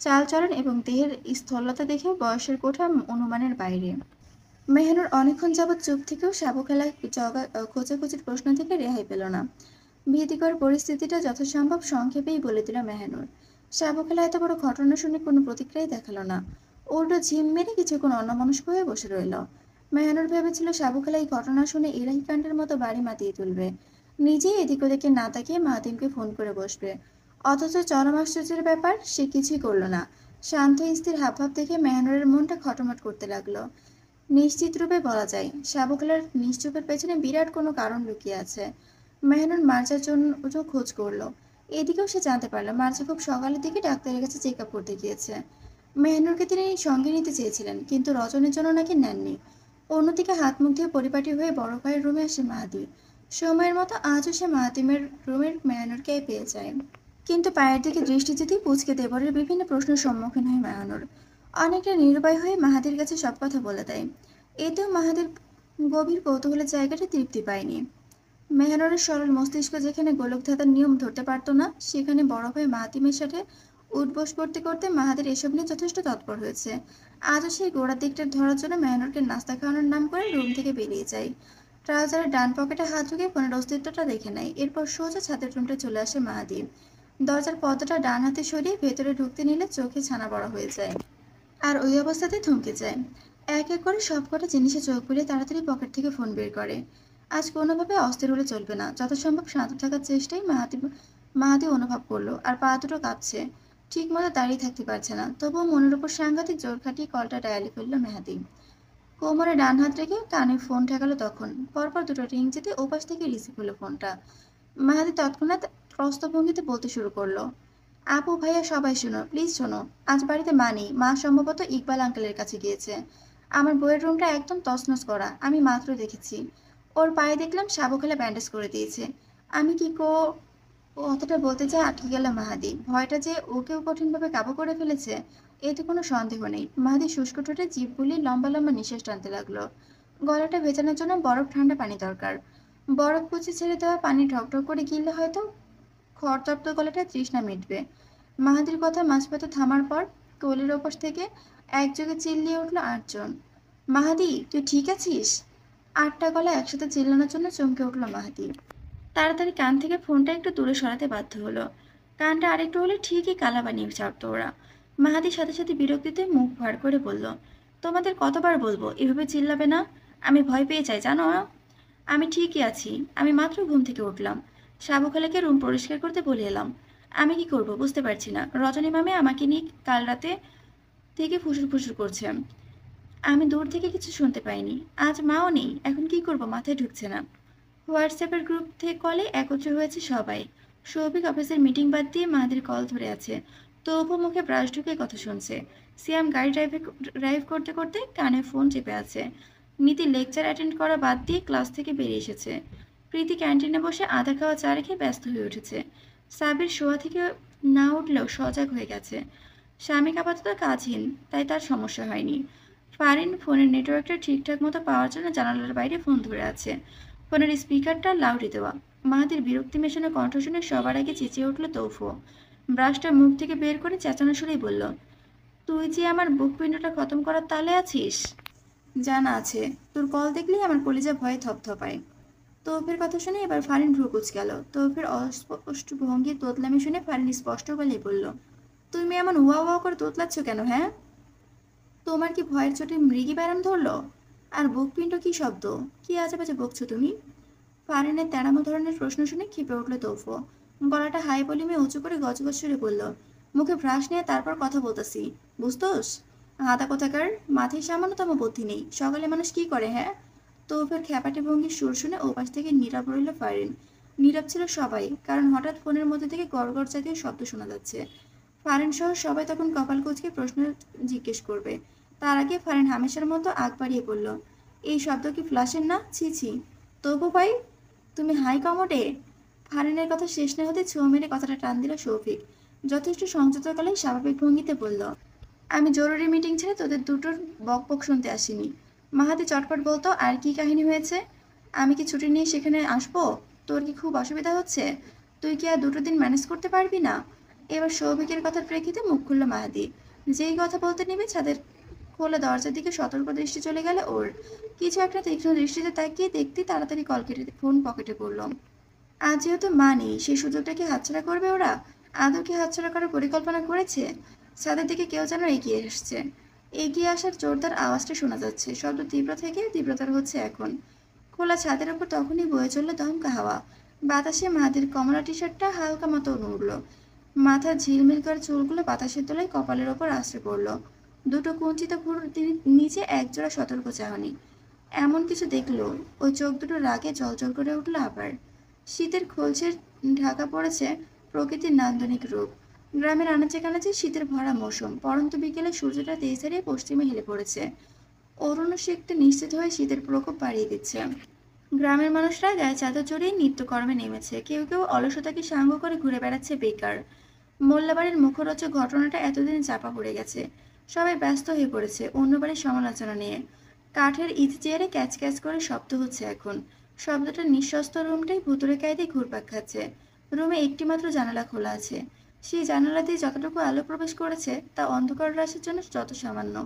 চালচরণ এবং দেহের স্থলতা দেখে বয়সের কোঠা অনুমানের বাইরে মেহনুর অনেকক্ষণ যাবৎ চুপ থেকেও সাবু খেলা জগা খোঁচাখুচির প্রশ্ন থেকে রেহাই পেল না ভীতিকর পরিস্থিতিটা যথাসম্ভব সংক্ষেপেই বলে দিল মেহনুর শ্যাবকেলা এত বড় ঘটনা শুনে কোনো প্রতিক্রিয়াই দেখালো না উল্টো ঝিম মেরে কিছুক্ষণ অন্যমনস্ক হয়ে বসে রইল মেহানুর ভেবেছিল শাবুখেলা এই ঘটনা শুনে এরাই কাণ্ডের মতো বাড়ি মাতিয়ে তুলবে নিজেই এদিক ওদিকে না তাকিয়ে মাহাতিমকে ফোন করে বসবে অথচ চরম আশ্চর্যের ব্যাপার সে কিছুই করল না শান্ত স্থির হাবভাব দেখে মেহানুরের মনটা খটমট করতে লাগলো নিশ্চিত রূপে বলা যায় শাবুখেলার নিশ্চুপের পেছনে বিরাট কোনো কারণ লুকিয়ে আছে মেহানুর মার্চার জন্য খোঁজ করলো এদিকেও সে জানতে পারলো মার্জা খুব সকালের দিকে ডাক্তারের কাছে চেক আপ করতে গিয়েছে মেহনুরকে তিনি সঙ্গে নিতে চেয়েছিলেন কিন্তু রজনের জন্য নাকি নেননি অন্যদিকে হাত মুখ ধুয়ে পরিপাটি হয়ে বড় ভাইয়ের রুমে আসে মাহাদি সময়ের মতো আজও সে মাহাতিমের রুমের মেহনুরকে পেয়ে যায় কিন্তু পায়ের দিকে দৃষ্টি যদি পুচকে দেবরের বিভিন্ন প্রশ্নের সম্মুখীন হয় মেহনুর অনেকটা নিরুপায় হয়ে মাহাদির কাছে সব কথা বলে দেয় এতেও মাহাদির গভীর কৌতূহলের জায়গাটা তৃপ্তি পায়নি মেহরারের সরল মস্তিষ্ক যেখানে গোলক গোলকধাঁধার নিয়ম ধরতে পারত না সেখানে বড় হয়ে মাহাতিমের সাথে উঠবোস করতে করতে মাহাদের এসব নিয়ে যথেষ্ট তৎপর হয়েছে আজও সেই গোড়ার দিকটা ধরার জন্য মেহরারকে নাস্তা খাওয়ানোর নাম করে রুম থেকে বেরিয়ে যায় ট্রাউজারের ডান পকেটে হাত ঢুকে ফোনের অস্তিত্বটা দেখে নেয় এরপর সোজা ছাদের রুমটা চলে আসে মাহাদি দরজার পদটা ডান হাতে সরিয়ে ভেতরে ঢুকতে নিলে চোখে ছানা বড় হয়ে যায় আর ওই অবস্থাতে থমকে যায় এক এক করে সব কটা জিনিসে চোখ বুলে তাড়াতাড়ি পকেট থেকে ফোন বের করে আজ কোনোভাবে অস্থির হলে চলবে না যথাসম্ভব শান্ত থাকার চেষ্টাই মাহাতি মাহাতি অনুভব করলো আর পা দুটো কাঁপছে ঠিক মতো দাঁড়িয়ে থাকতে পারছে না তবুও মনের উপর সাংঘাতিক জোর খাটিয়ে কলটা ডায়ালি করলো মেহাতি কোমরে ডান হাত রেখে কানে ফোন ঠেকালো তখন পরপর দুটো রিং যেতে ওপাশ থেকে রিসিভ হলো ফোনটা মাহাতি তৎক্ষণাৎ প্রস্তভঙ্গিতে বলতে শুরু করলো আপু ভাইয়া সবাই শোনো প্লিজ শোনো আজ বাড়িতে মা নেই মা সম্ভবত ইকবাল আঙ্কেলের কাছে গিয়েছে আমার বইয়ের রুমটা একদম তছনছ করা আমি মাত্র দেখেছি ওর পায়ে দেখলাম খেলে ব্যান্ডেজ করে দিয়েছে আমি কি কো ও অতটা বলতে চায় আটকে গেল মাহাদি ভয়টা যে ওকেও কঠিনভাবে কাবু করে ফেলেছে এতে কোনো সন্দেহ নেই মাহাদি শুষ্ক ঠোঁটে জিভ বুলিয়ে লম্বা লম্বা নিঃশ্বাস টানতে লাগলো গলাটা ভেজানোর জন্য বরফ ঠান্ডা পানি দরকার বরফ কুচি ছেড়ে দেওয়া পানি ঢক করে গিললে হয়তো খড়তপ্ত গলাটা তৃষ্ণা মিটবে মাহাদির কথা মাঝপথে থামার পর কোলের ওপর থেকে একযোগে চিল্লিয়ে উঠলো আটজন মাহাদি তুই ঠিক আছিস আটটা গলা একসাথে চিল্লানোর জন্য চমকে উঠল মাহাতি তাড়াতাড়ি কান থেকে ফোনটা একটু দূরে সরাতে বাধ্য হলো কানটা আরেকটু হলে ঠিকই কালা বানিয়ে ছাড়তো ওরা মাহাতির সাথে সাথে বিরক্তিতে মুখ ভার করে বলল তোমাদের কতবার বলবো এভাবে চিল্লাবে না আমি ভয় পেয়ে যাই জানো আমি ঠিকই আছি আমি মাত্র ঘুম থেকে উঠলাম খালাকে রুম পরিষ্কার করতে বলে এলাম আমি কি করব বুঝতে পারছি না রজনী মামে আমাকে নিয়ে কাল রাতে থেকে ফুসুর ফুসুর করছে আমি দূর থেকে কিছু শুনতে পাইনি আজ মাও নেই এখন কি করব মাথায় ঢুকছে না হোয়াটসঅ্যাপের গ্রুপ থেকে কলে একত্র হয়েছে সবাই সৌভিক অফিসের মিটিং বাদ দিয়ে মাদের কল ধরে আছে তবু মুখে ব্রাশ ঢুকে কথা শুনছে সিয়াম গাড়ি ড্রাইভে ড্রাইভ করতে করতে কানে ফোন চেপে আছে নীতি লেকচার অ্যাটেন্ড করা বাদ দিয়ে ক্লাস থেকে বেরিয়ে এসেছে প্রীতি ক্যান্টিনে বসে আধা খাওয়া চা রেখে ব্যস্ত হয়ে উঠেছে সাবির শোয়া থেকে না উঠলেও সজাগ হয়ে গেছে স্বামী আপাতত কাজহীন তাই তার সমস্যা হয়নি পারেন ফোনের নেটওয়ার্কটা ঠিকঠাক মতো পাওয়ার জন্য জানালার বাইরে ফোন ধরে আছে ফোনের স্পিকারটা লাউডি দেওয়া মাহাতির বিরক্তি মেশানো কণ্ঠ শুনে সবার আগে চেঁচিয়ে উঠল তৌফু ব্রাশটা মুখ থেকে বের করে চেঁচানো শুনেই বলল তুই যে আমার বুক পিণ্ডটা খতম করার তালে আছিস জানা আছে তোর কল দেখলেই আমার কলিজা ভয়ে থপথপায় তৌফের কথা শুনে এবার ফারিন ভ্রু গেল তৌফের অস্পষ্ট ভঙ্গির তোতলামি শুনে ফারিন স্পষ্ট গলেই বলল তুমি এমন ওয়া ওয়া করে তোতলাচ্ছ কেন হ্যাঁ তোমার কি ভয়ের চোটে মৃগী ব্যারাম ধরলো আর বুকপিণ্ড কি শব্দ কি বাজে বকছো তুমি ফারিনের তেড়ামো ধরনের প্রশ্ন শুনে ক্ষেপে উঠল তৌফো গলাটা হাই বলিমে উঁচু করে গজগজ সুরে বলল মুখে ভ্রাস নিয়ে তারপর কথা বলতেছি বুঝতোস হাতা কোথাকার মাথায় সামান্যতম বুদ্ধি নেই সকালে মানুষ কি করে হ্যাঁ তৌফের খ্যাপাটি ভঙ্গির সুর শুনে ওপাশ থেকে নীরব রইল ফারেন নীরব ছিল সবাই কারণ হঠাৎ ফোনের মধ্যে থেকে গড়গড় জাতীয় শব্দ শোনা যাচ্ছে ফারেন সহ সবাই তখন কপাল কুচকে প্রশ্ন জিজ্ঞেস করবে তার আগে ফারেন হামেশার মতো আগ বাড়িয়ে বলল এই শব্দ কি ফ্লাশের না ছি ছি তবু ভাই তুমি হাই কমোডে ফারেনের কথা শেষ না হতে ছোঁ মেরে কথাটা টান দিল সৌফিক যথেষ্ট কালে স্বাভাবিক ভঙ্গিতে বলল আমি জরুরি মিটিং ছেড়ে তোদের দুটোর বক বক শুনতে আসিনি মাহাতি চটপট বলতো আর কি কাহিনী হয়েছে আমি কি ছুটি নিয়ে সেখানে আসবো তোর কি খুব অসুবিধা হচ্ছে তুই কি আর দুটো দিন ম্যানেজ করতে পারবি না এবার সৌভিকের কথার প্রেক্ষিতে মুখ খুলল মাহাদি যেই কথা বলতে নেবে ছাদের খোলা দরজার দিকে সতর্ক দৃষ্টি চলে গেল ওর কিছু একটা তীক্ষ্ণ দৃষ্টিতে তাকিয়ে দেখতে তাড়াতাড়ি কল কেটে ফোন পকেটে পড়ল আজ যেহেতু মা নেই সেই সুযোগটা কি হাতছাড়া করবে ওরা আদৌ কি হাতছাড়া করার পরিকল্পনা করেছে ছাদের দিকে কেউ যেন এগিয়ে এসছে এগিয়ে আসার জোরদার আওয়াজটা শোনা যাচ্ছে শব্দ তীব্র থেকে তীব্রতার হচ্ছে এখন খোলা ছাদের ওপর তখনই বয়ে চলল দমকা হাওয়া বাতাসে মাদের কমলা টি শার্টটা হালকা মতো উড়লো মাথার ঝিলমিল করে চুলগুলো বাতাসের তোলায় কপালের ওপর আশ্রে পড়ল দুটো কুঞ্চিত ভুরু তিনি নিজে একজোড়া সতর্ক চাহনি এমন কিছু দেখলো ও চোখ দুটো রাগে জলজল করে উঠল আবার শীতের খোলছে ঢাকা পড়েছে প্রকৃতির নান্দনিক রূপ গ্রামের আনাচে কানাচে শীতের ভরা মৌসুম পরন্ত বিকেলে সূর্যটা তেজ হারিয়ে পশ্চিমে হেলে পড়েছে অরুণ শেখটা নিশ্চিত হয়ে শীতের প্রকোপ বাড়িয়ে দিচ্ছে গ্রামের মানুষরা গায়ে চাদর চড়িয়ে নিত্যকর্মে নেমেছে কেউ কেউ অলসতাকে সাঙ্গ করে ঘুরে বেড়াচ্ছে বেকার মোল্লাবাড়ির মুখরোচক ঘটনাটা এতদিন চাপা পড়ে গেছে সবাই ব্যস্ত হয়ে পড়েছে অন্য বাড়ির সমালোচনা নিয়ে কাঠের ইট চেয়ারে ক্যাচ ক্যাচ করে শব্দ হচ্ছে এখন শব্দটা নিঃস্বস্ত রুমটাই ভুতুরে কায়দে ঘুরপাক খাচ্ছে রুমে একটিমাত্র জানালা খোলা আছে সেই জানালা দিয়ে যতটুকু আলো প্রবেশ করেছে তা অন্ধকার হ্রাসের জন্য যত সামান্য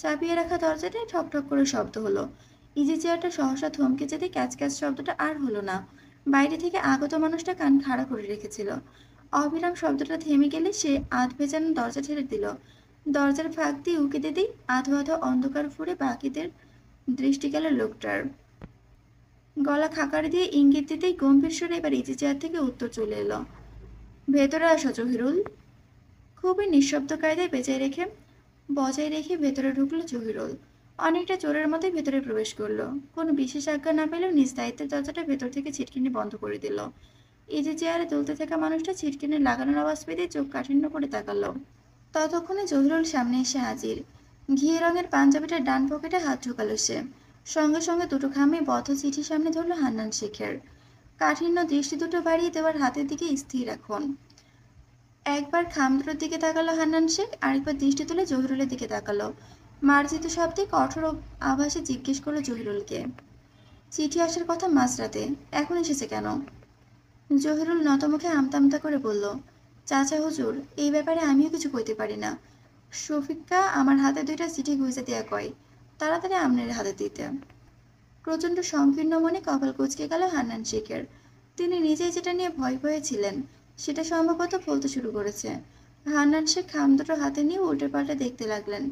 চাপিয়ে রাখা দরজাটাই ঠকঠক করে শব্দ হলো ইজি চেয়ারটা সহসা থমকে যেতে ক্যাচ ক্যাচ শব্দটা আর হলো না বাইরে থেকে আগত মানুষটা কান খাড়া করে রেখেছিল অবিরাম শব্দটা থেমে গেলে সে আধ ভেজানো দরজা ছেড়ে দিল দরজার ফাঁক দিয়ে উঁকি দিতেই আধো আধো অন্ধকার ফুরে বাকিদের দৃষ্টি গেল লোকটার গলা খাকার দিয়ে ইঙ্গিত দিতেই গম্ভীর স্বরে এবার ইজি চেয়ার থেকে উত্তর চলে এলো ভেতরে আসো জহিরুল খুবই নিঃশব্দ কায়দায় বেজায় রেখে বজায় রেখে ভেতরে ঢুকলো জহিরুল অনেকটা চোরের মতোই ভেতরে প্রবেশ করলো কোনো বিশেষ আজ্ঞা না পেলেও নিজ দায়িত্বের দরজাটা ভেতর থেকে ছিটকিনি বন্ধ করে দিল ইজি চেয়ারে তুলতে থাকা মানুষটা ছিটকিনে লাগানোর আওয়াজ পেতে চোখ কাঠিন্য করে তাকালো ততক্ষণে জহিরুল সামনে এসে হাজির ঘিয়ে রঙের পাঞ্জাবিটা ডান পকেটে হাত ঢুকালো সে সঙ্গে সঙ্গে দুটো খামে বদ্ধ চিঠি সামনে ধরলো হান্নান শেখের কাঠিন্য দৃষ্টি দুটো বাড়িয়ে দেওয়ার হাতের দিকে স্থির এখন একবার খাম দুটোর দিকে তাকালো হান্নান শেখ আরেকবার দৃষ্টি তুলে জহিরুলের দিকে তাকালো মার্জিত শব্দে কঠোর আভাসে জিজ্ঞেস করলো জহিরুলকে চিঠি আসার কথা মাঝরাতে এখন এসেছে কেন জহিরুল নতমুখে আমতামতা করে বলল চাচা হুজুর এই ব্যাপারে আমিও কিছু কইতে পারি না শফিকা আমার হাতে দুইটা চিঠি গুঁজে দেয়া কয় তাড়াতাড়ি আমনের হাতে দিতে প্রচণ্ড সংকীর্ণ মনে কপাল কুচকে গেল হান্নান শেখের তিনি নিজেই যেটা নিয়ে ভয় ভয়ে ছিলেন সেটা সম্ভবত ফলতে শুরু করেছে হান্নান শেখ খাম দুটো হাতে নিয়ে উল্টে পাল্টে দেখতে লাগলেন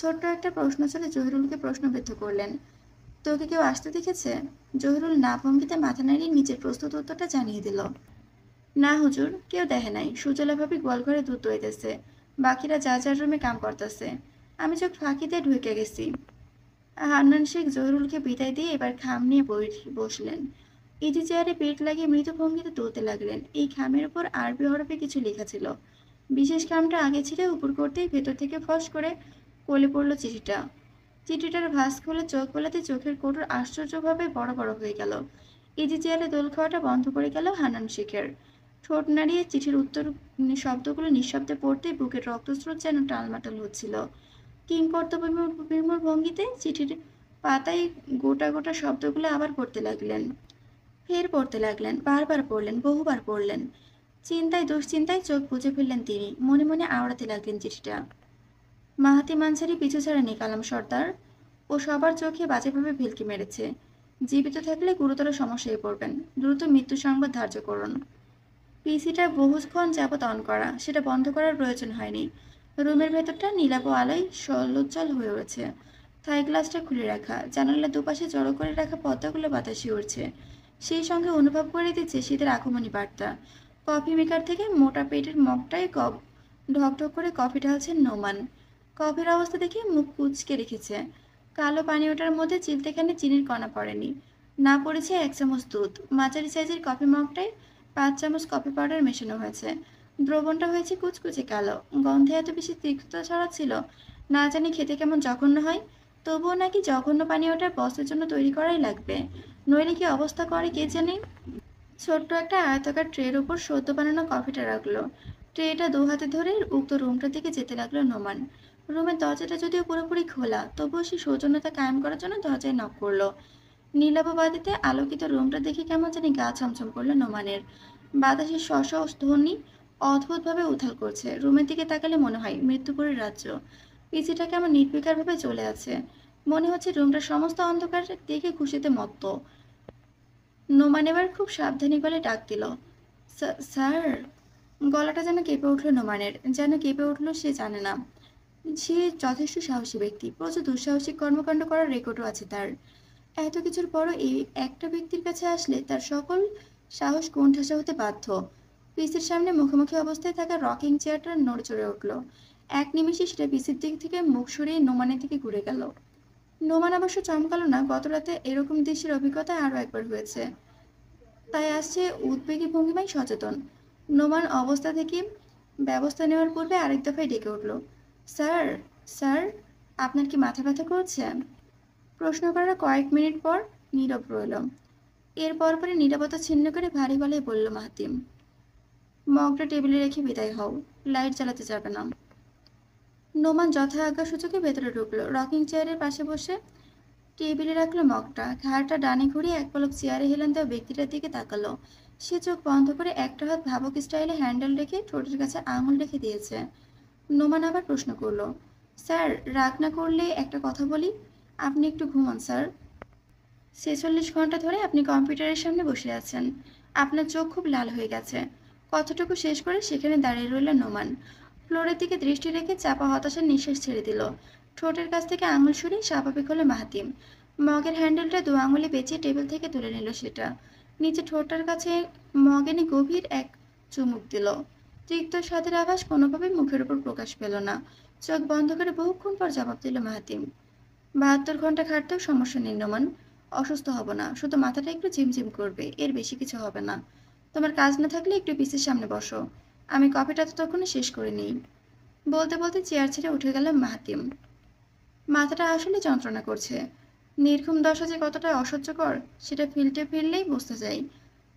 ছোট্ট একটা প্রশ্ন চলে জহিরুলকে প্রশ্নবিদ্ধ করলেন তোকে কেউ আসতে দেখেছে জহিরুল না ভঙ্গিতে মাথা নাড়িয়ে নিজের প্রস্তুত উত্তরটা জানিয়ে দিল না হুজুর কেউ দেখে নাই সুজলাভাবে গোয়ালঘরে দুধ দইতেছে বাকিরা যা যার রুমে কাম করতেছে আমি চোখ ফাঁকিতে ঢুকে গেছি হান্নান শেখ জহিরুলকে বিদায় দিয়ে এবার খাম নিয়ে বসলেন ইডি চেয়ারে পেট লাগিয়ে মৃত ভঙ্গিতে তুলতে লাগলেন এই খামের উপর আরবি হরফে কিছু লেখা ছিল বিশেষ খামটা আগে ছিঁড়ে উপর করতেই ভেতর থেকে ফস করে কোলে পড়ল চিঠিটা চিঠিটার ভাস খুলে চোখ বোলাতে চোখের কোটর আশ্চর্যভাবে বড় বড় হয়ে গেল ইজি চেয়ারে দোল খাওয়াটা বন্ধ করে গেল হানান শেখের ঠোঁট নাড়িয়ে চিঠির উত্তর শব্দগুলো নিঃশব্দে পড়তে বুকের রক্তস্রোত যেন টালমাটাল হচ্ছিল কিং কর্তব্যমর ভঙ্গিতে চিঠির পাতায় গোটা গোটা শব্দগুলো আবার পড়তে লাগলেন ফের পড়তে লাগলেন বারবার পড়লেন বহুবার পড়লেন চিন্তায় দুশ্চিন্তায় চোখ বুঝে ফেললেন তিনি মনে মনে আওড়াতে লাগলেন চিঠিটা মাহাতি মানসারি পিছু ছাড়েনি কালাম সর্দার ও সবার চোখে বাজেভাবে ভেলকি মেরেছে জীবিত থাকলে গুরুতর সমস্যায় পড়বেন দ্রুত মৃত্যু সংবাদ ধার্য করুন পিসিটা বহুক্ষণ যাবৎ অন করা সেটা বন্ধ করার প্রয়োজন হয়নি রুমের ভেতরটা নীলাব আলোয় সলোজ্জ্বল হয়ে উঠেছে থাই গ্লাসটা খুলে রাখা জানালার দুপাশে জড়ো করে রাখা পদ্মাগুলো বাতাসে উঠছে সেই সঙ্গে অনুভব করে দিচ্ছে শীতের আগমনী বার্তা কফি মেকার থেকে মোটা পেটের মগটায় কপ ঢকঢক করে কফি ঢালছেন নোমান কফের অবস্থা দেখে মুখ কুচকে রেখেছে কালো পানি ওটার মধ্যে চিলতেখানে চিনির কণা পড়েনি না পড়েছে এক চামচ দুধ মাঝারি সাইজের কফি মগটায় পাঁচ চামচ কফি পাউডার মেশানো হয়েছে দ্রবণটা হয়েছে কুচকুচে কালো গন্ধে এত বেশি তিক্ততা ছড়াচ্ছিল না জানি খেতে কেমন জঘন্য হয় তবুও নাকি জঘন্য ওটার বসের জন্য তৈরি করাই লাগবে নইলে কি অবস্থা করে কে জানে ছোট্ট একটা আয়তাকার ট্রের উপর সদ্য বানানো কফিটা রাখলো ট্রেটা দু হাতে ধরে উক্ত রুমটার দিকে যেতে লাগলো নোমান রুমের দরজাটা যদিও পুরোপুরি খোলা তবুও সে সৌজন্যতা কায়েম করার জন্য দরজায় নক করলো বাদিতে আলোকিত রুমটা দেখে কেমন জানি গা ছমছম করলো নোমানের বাতাসের শশ ধ্বনি অদ্ভুতভাবে উথাল করছে রুমের দিকে তাকালে মনে হয় মৃত্যুপুরের রাজ্য পিসিটা কেমন নির্বিকারভাবে চলে আছে মনে হচ্ছে রুমটার সমস্ত অন্ধকার দেখে খুশিতে মত্ত নোমান এবার খুব সাবধানী গলে ডাক দিল স্যার গলাটা যেন কেঁপে উঠল নোমানের যেন কেঁপে উঠলো সে জানে না সে যথেষ্ট সাহসী ব্যক্তি প্রচুর দুঃসাহসিক কর্মকাণ্ড করার রেকর্ডও আছে তার এত কিছুর পরও এই একটা ব্যক্তির কাছে আসলে তার সকল সাহস কোণঠাসা হতে বাধ্য পিসির সামনে মুখোমুখি অবস্থায় থাকা রকিং চেয়ারটা চড়ে উঠল এক নিমিষে সেটা পিসির দিক থেকে মুখ সরিয়ে নোমানের দিকে ঘুরে গেল নোমান অবশ্য চমকালো না গতরাতে এরকম দৃশ্যের অভিজ্ঞতা আরও একবার হয়েছে তাই আসছে উদ্বেগী ভঙ্গিমায় সচেতন নোমান অবস্থা থেকে ব্যবস্থা নেওয়ার পূর্বে আরেক দফায় ডেকে উঠল স্যার স্যার আপনার কি মাথা ব্যথা করছে প্রশ্ন করার কয়েক মিনিট পর নীরব রইল এর পরে নিরাপত্তা ছিন্ন করে ভারী গলায় বলল মাহাতিম মগটা টেবিলে রেখে বিদায় হও লাইট জ্বালাতে যাবে না নোমান যথা আজ্ঞা সূচকে ভেতরে ঢুকল রকিং চেয়ারের পাশে বসে টেবিলে রাখলো মগটা ঘাড়টা ডানে ঘুরিয়ে এক পলক চেয়ারে হেলেন দেওয়া ব্যক্তিটার দিকে তাকালো সে চোখ বন্ধ করে একটা হাত ভাবক স্টাইলে হ্যান্ডেল রেখে ঠোঁটের কাছে আঙুল রেখে দিয়েছে নোমান আবার প্রশ্ন করল স্যার রাগ না করলে একটা কথা বলি আপনি একটু ঘুমান স্যার ছেচল্লিশ ঘন্টা ধরে আপনি কম্পিউটারের সামনে বসে আছেন আপনার চোখ খুব লাল হয়ে গেছে কতটুকু শেষ করে সেখানে দাঁড়িয়ে রইল নোমান ফ্লোরের দিকে দৃষ্টি রেখে চাপা হতাশার নিঃশ্বাস ছেড়ে দিল ঠোঁটের কাছ থেকে আঙুল সরিয়ে স্বাভাবিক হলো মাহাতিম মগের হ্যান্ডেলটা দু আঙুলে বেঁচে টেবিল থেকে তুলে নিল সেটা নিচে ঠোঁটার কাছে মগেনে গভীর এক চুমুক দিল তিক্ত স্বাদের আভাস কোনোভাবেই মুখের উপর প্রকাশ পেল না চোখ বন্ধ করে বহুক্ষণ পর জবাব দিল মাহাতিম বাহাত্তর ঘন্টা খাটতেও সমস্যা নিম্নমান অসুস্থ হব না শুধু মাথাটা একটু ঝিমঝিম করবে এর বেশি কিছু হবে না তোমার কাজ না থাকলে একটু পিসের সামনে বসো আমি কফিটা তো তখনই শেষ করে নিই বলতে বলতে চেয়ার ছেড়ে উঠে গেলাম মাহাতিম মাথাটা আসলে যন্ত্রণা করছে নির্ঘুম দশা যে কতটা অসহ্যকর সেটা ফিল্টে ফিরলেই বুঝতে যাই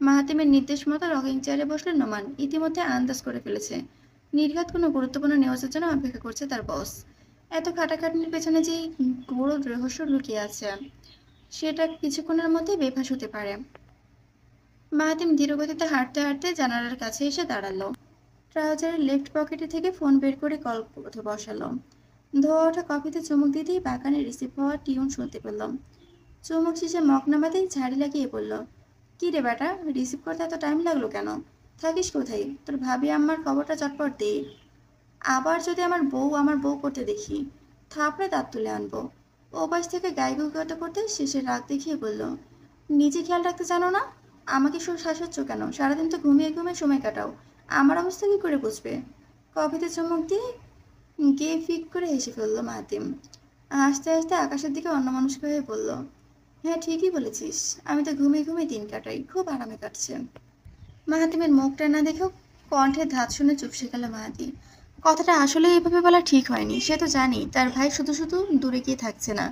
মাহাতিমের নির্দেশ মতো রকিং চেয়ারে বসলে নোমান ইতিমধ্যে আন্দাজ করে ফেলেছে নির্ঘাত কোনো গুরুত্বপূর্ণ নিউজের জন্য অপেক্ষা করছে তার বস এত খাটাখাটনির পেছনে যেই গৌর রহস্য লুকিয়ে আছে সেটা কিছুক্ষণের মধ্যে বেফাস হতে পারে মাহাতিম ধীরগতিতে হাঁটতে হাঁটতে জানালার কাছে এসে দাঁড়ালো ট্রাউজারের লেফট পকেটে থেকে ফোন বের করে কল করতে বসালো ধোয়া ওঠা কফিতে চুমুক দিতেই বাগানে রিসিভ হওয়া টিউন শুনতে পেলাম চুমুক শেষে মগ নামাতেই ঝাড়ি লাগিয়ে বলল কী রে বেটা রিসিভ করতে এত টাইম লাগলো কেন থাকিস কোথায় তোর ভাবি আমার খবরটা চটপট দে আবার যদি আমার বউ আমার বউ করতে দেখি থাপড়ে তার তুলে আনবো ও পাশ থেকে গায়ে গাইগুগতা করতে শেষে রাগ দেখিয়ে বলল নিজে খেয়াল রাখতে জানো না আমাকে শুধু শাসাচ্ছ কেন সারাদিন তো ঘুমিয়ে ঘুমিয়ে সময় কাটাও আমার অবস্থা কী করে বুঝবে কফিতে চমক দিয়ে গিয়ে ফিক করে হেসে ফেললো মাহাতিম হাসতে হাসতে আকাশের দিকে অন্যমনস্ক হয়ে বললো হ্যাঁ ঠিকই বলেছিস আমি তো ঘুমিয়ে ঘুমিয়ে দিন কাটাই খুব আরামে কাটছে মাহাতিমের মুখটা না দেখেও কণ্ঠের ধাত শুনে চুপসে গেল মাহাতি কথাটা আসলে এভাবে বলা ঠিক হয়নি সে তো জানি তার ভাই শুধু শুধু দূরে গিয়ে থাকছে না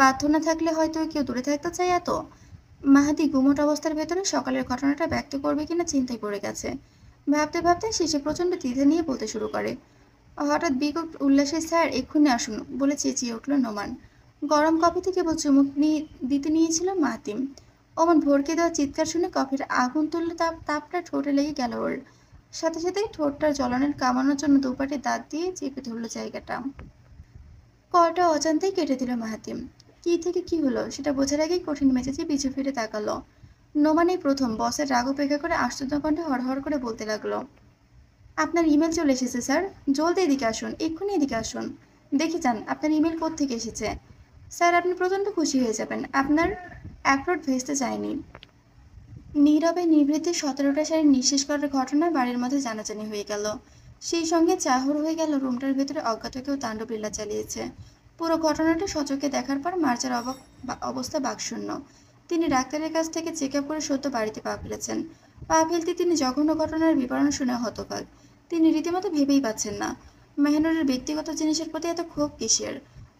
বাধ্য না থাকলে হয়তো কেউ দূরে থাকতে চায় এত মাহাতি গুমট অবস্থার ভেতরে সকালের ঘটনাটা ব্যক্ত করবে কিনা চিন্তায় পড়ে গেছে ভাবতে ভাবতে শেষে প্রচণ্ড তিথে নিয়ে বলতে শুরু করে হঠাৎ বিকট উল্লাসে স্যার এক্ষুনি আসুন বলে চেঁচিয়ে উঠল নোমান গরম কফিতে কেবল চুমুক নিয়ে দিতে নিয়েছিল মাতিম অমন ভরকে দেওয়া চিৎকার শুনে কফির আগুন তুললে তাপ তাপটা ঠোঁটে লেগে গেল ওর সাথে সাথে ঠোঁটটা জ্বলনের কামানোর জন্য দুপাটে দাঁত দিয়ে চেপে ধরলো জায়গাটা কলটা অজান্তেই কেটে দিল মাহাতিম কি থেকে কি হলো সেটা বোঝার আগেই কঠিন মেজাজে পিছু ফিরে তাকালো নোমানেই প্রথম বসের রাগ অপেক্ষা করে আশ্চর্য কণ্ঠে হড়হড় করে বলতে লাগলো আপনার ইমেল চলে এসেছে স্যার জলদি এদিকে আসুন এক্ষুনি এদিকে আসুন দেখে যান আপনার ইমেল থেকে এসেছে স্যার আপনি প্রচণ্ড খুশি হয়ে যাবেন আপনার অ্যাপ্রোড ভেস্তে যায়নি নীরবে নিবৃত্তে সতেরোটা শাড়ি নিঃশেষ করার ঘটনা বাড়ির মধ্যে জানাজানি হয়ে গেল সেই সঙ্গে চাহর হয়ে গেল রুমটার ভেতরে অজ্ঞাত কেউ তাণ্ডব লীলা চালিয়েছে পুরো ঘটনাটা সচকে দেখার পর মার্চের অবস্থা বাকশূন্য তিনি ডাক্তারের কাছ থেকে চেক আপ করে সত্য বাড়িতে পা ফেলেছেন পা ফেলতে তিনি জঘন্য ঘটনার বিবরণ শুনে হতবাক তিনি রীতিমতো ভেবেই পাচ্ছেন না মেহনুরের ব্যক্তিগত জিনিসের প্রতি এত ক্ষোভ কিসের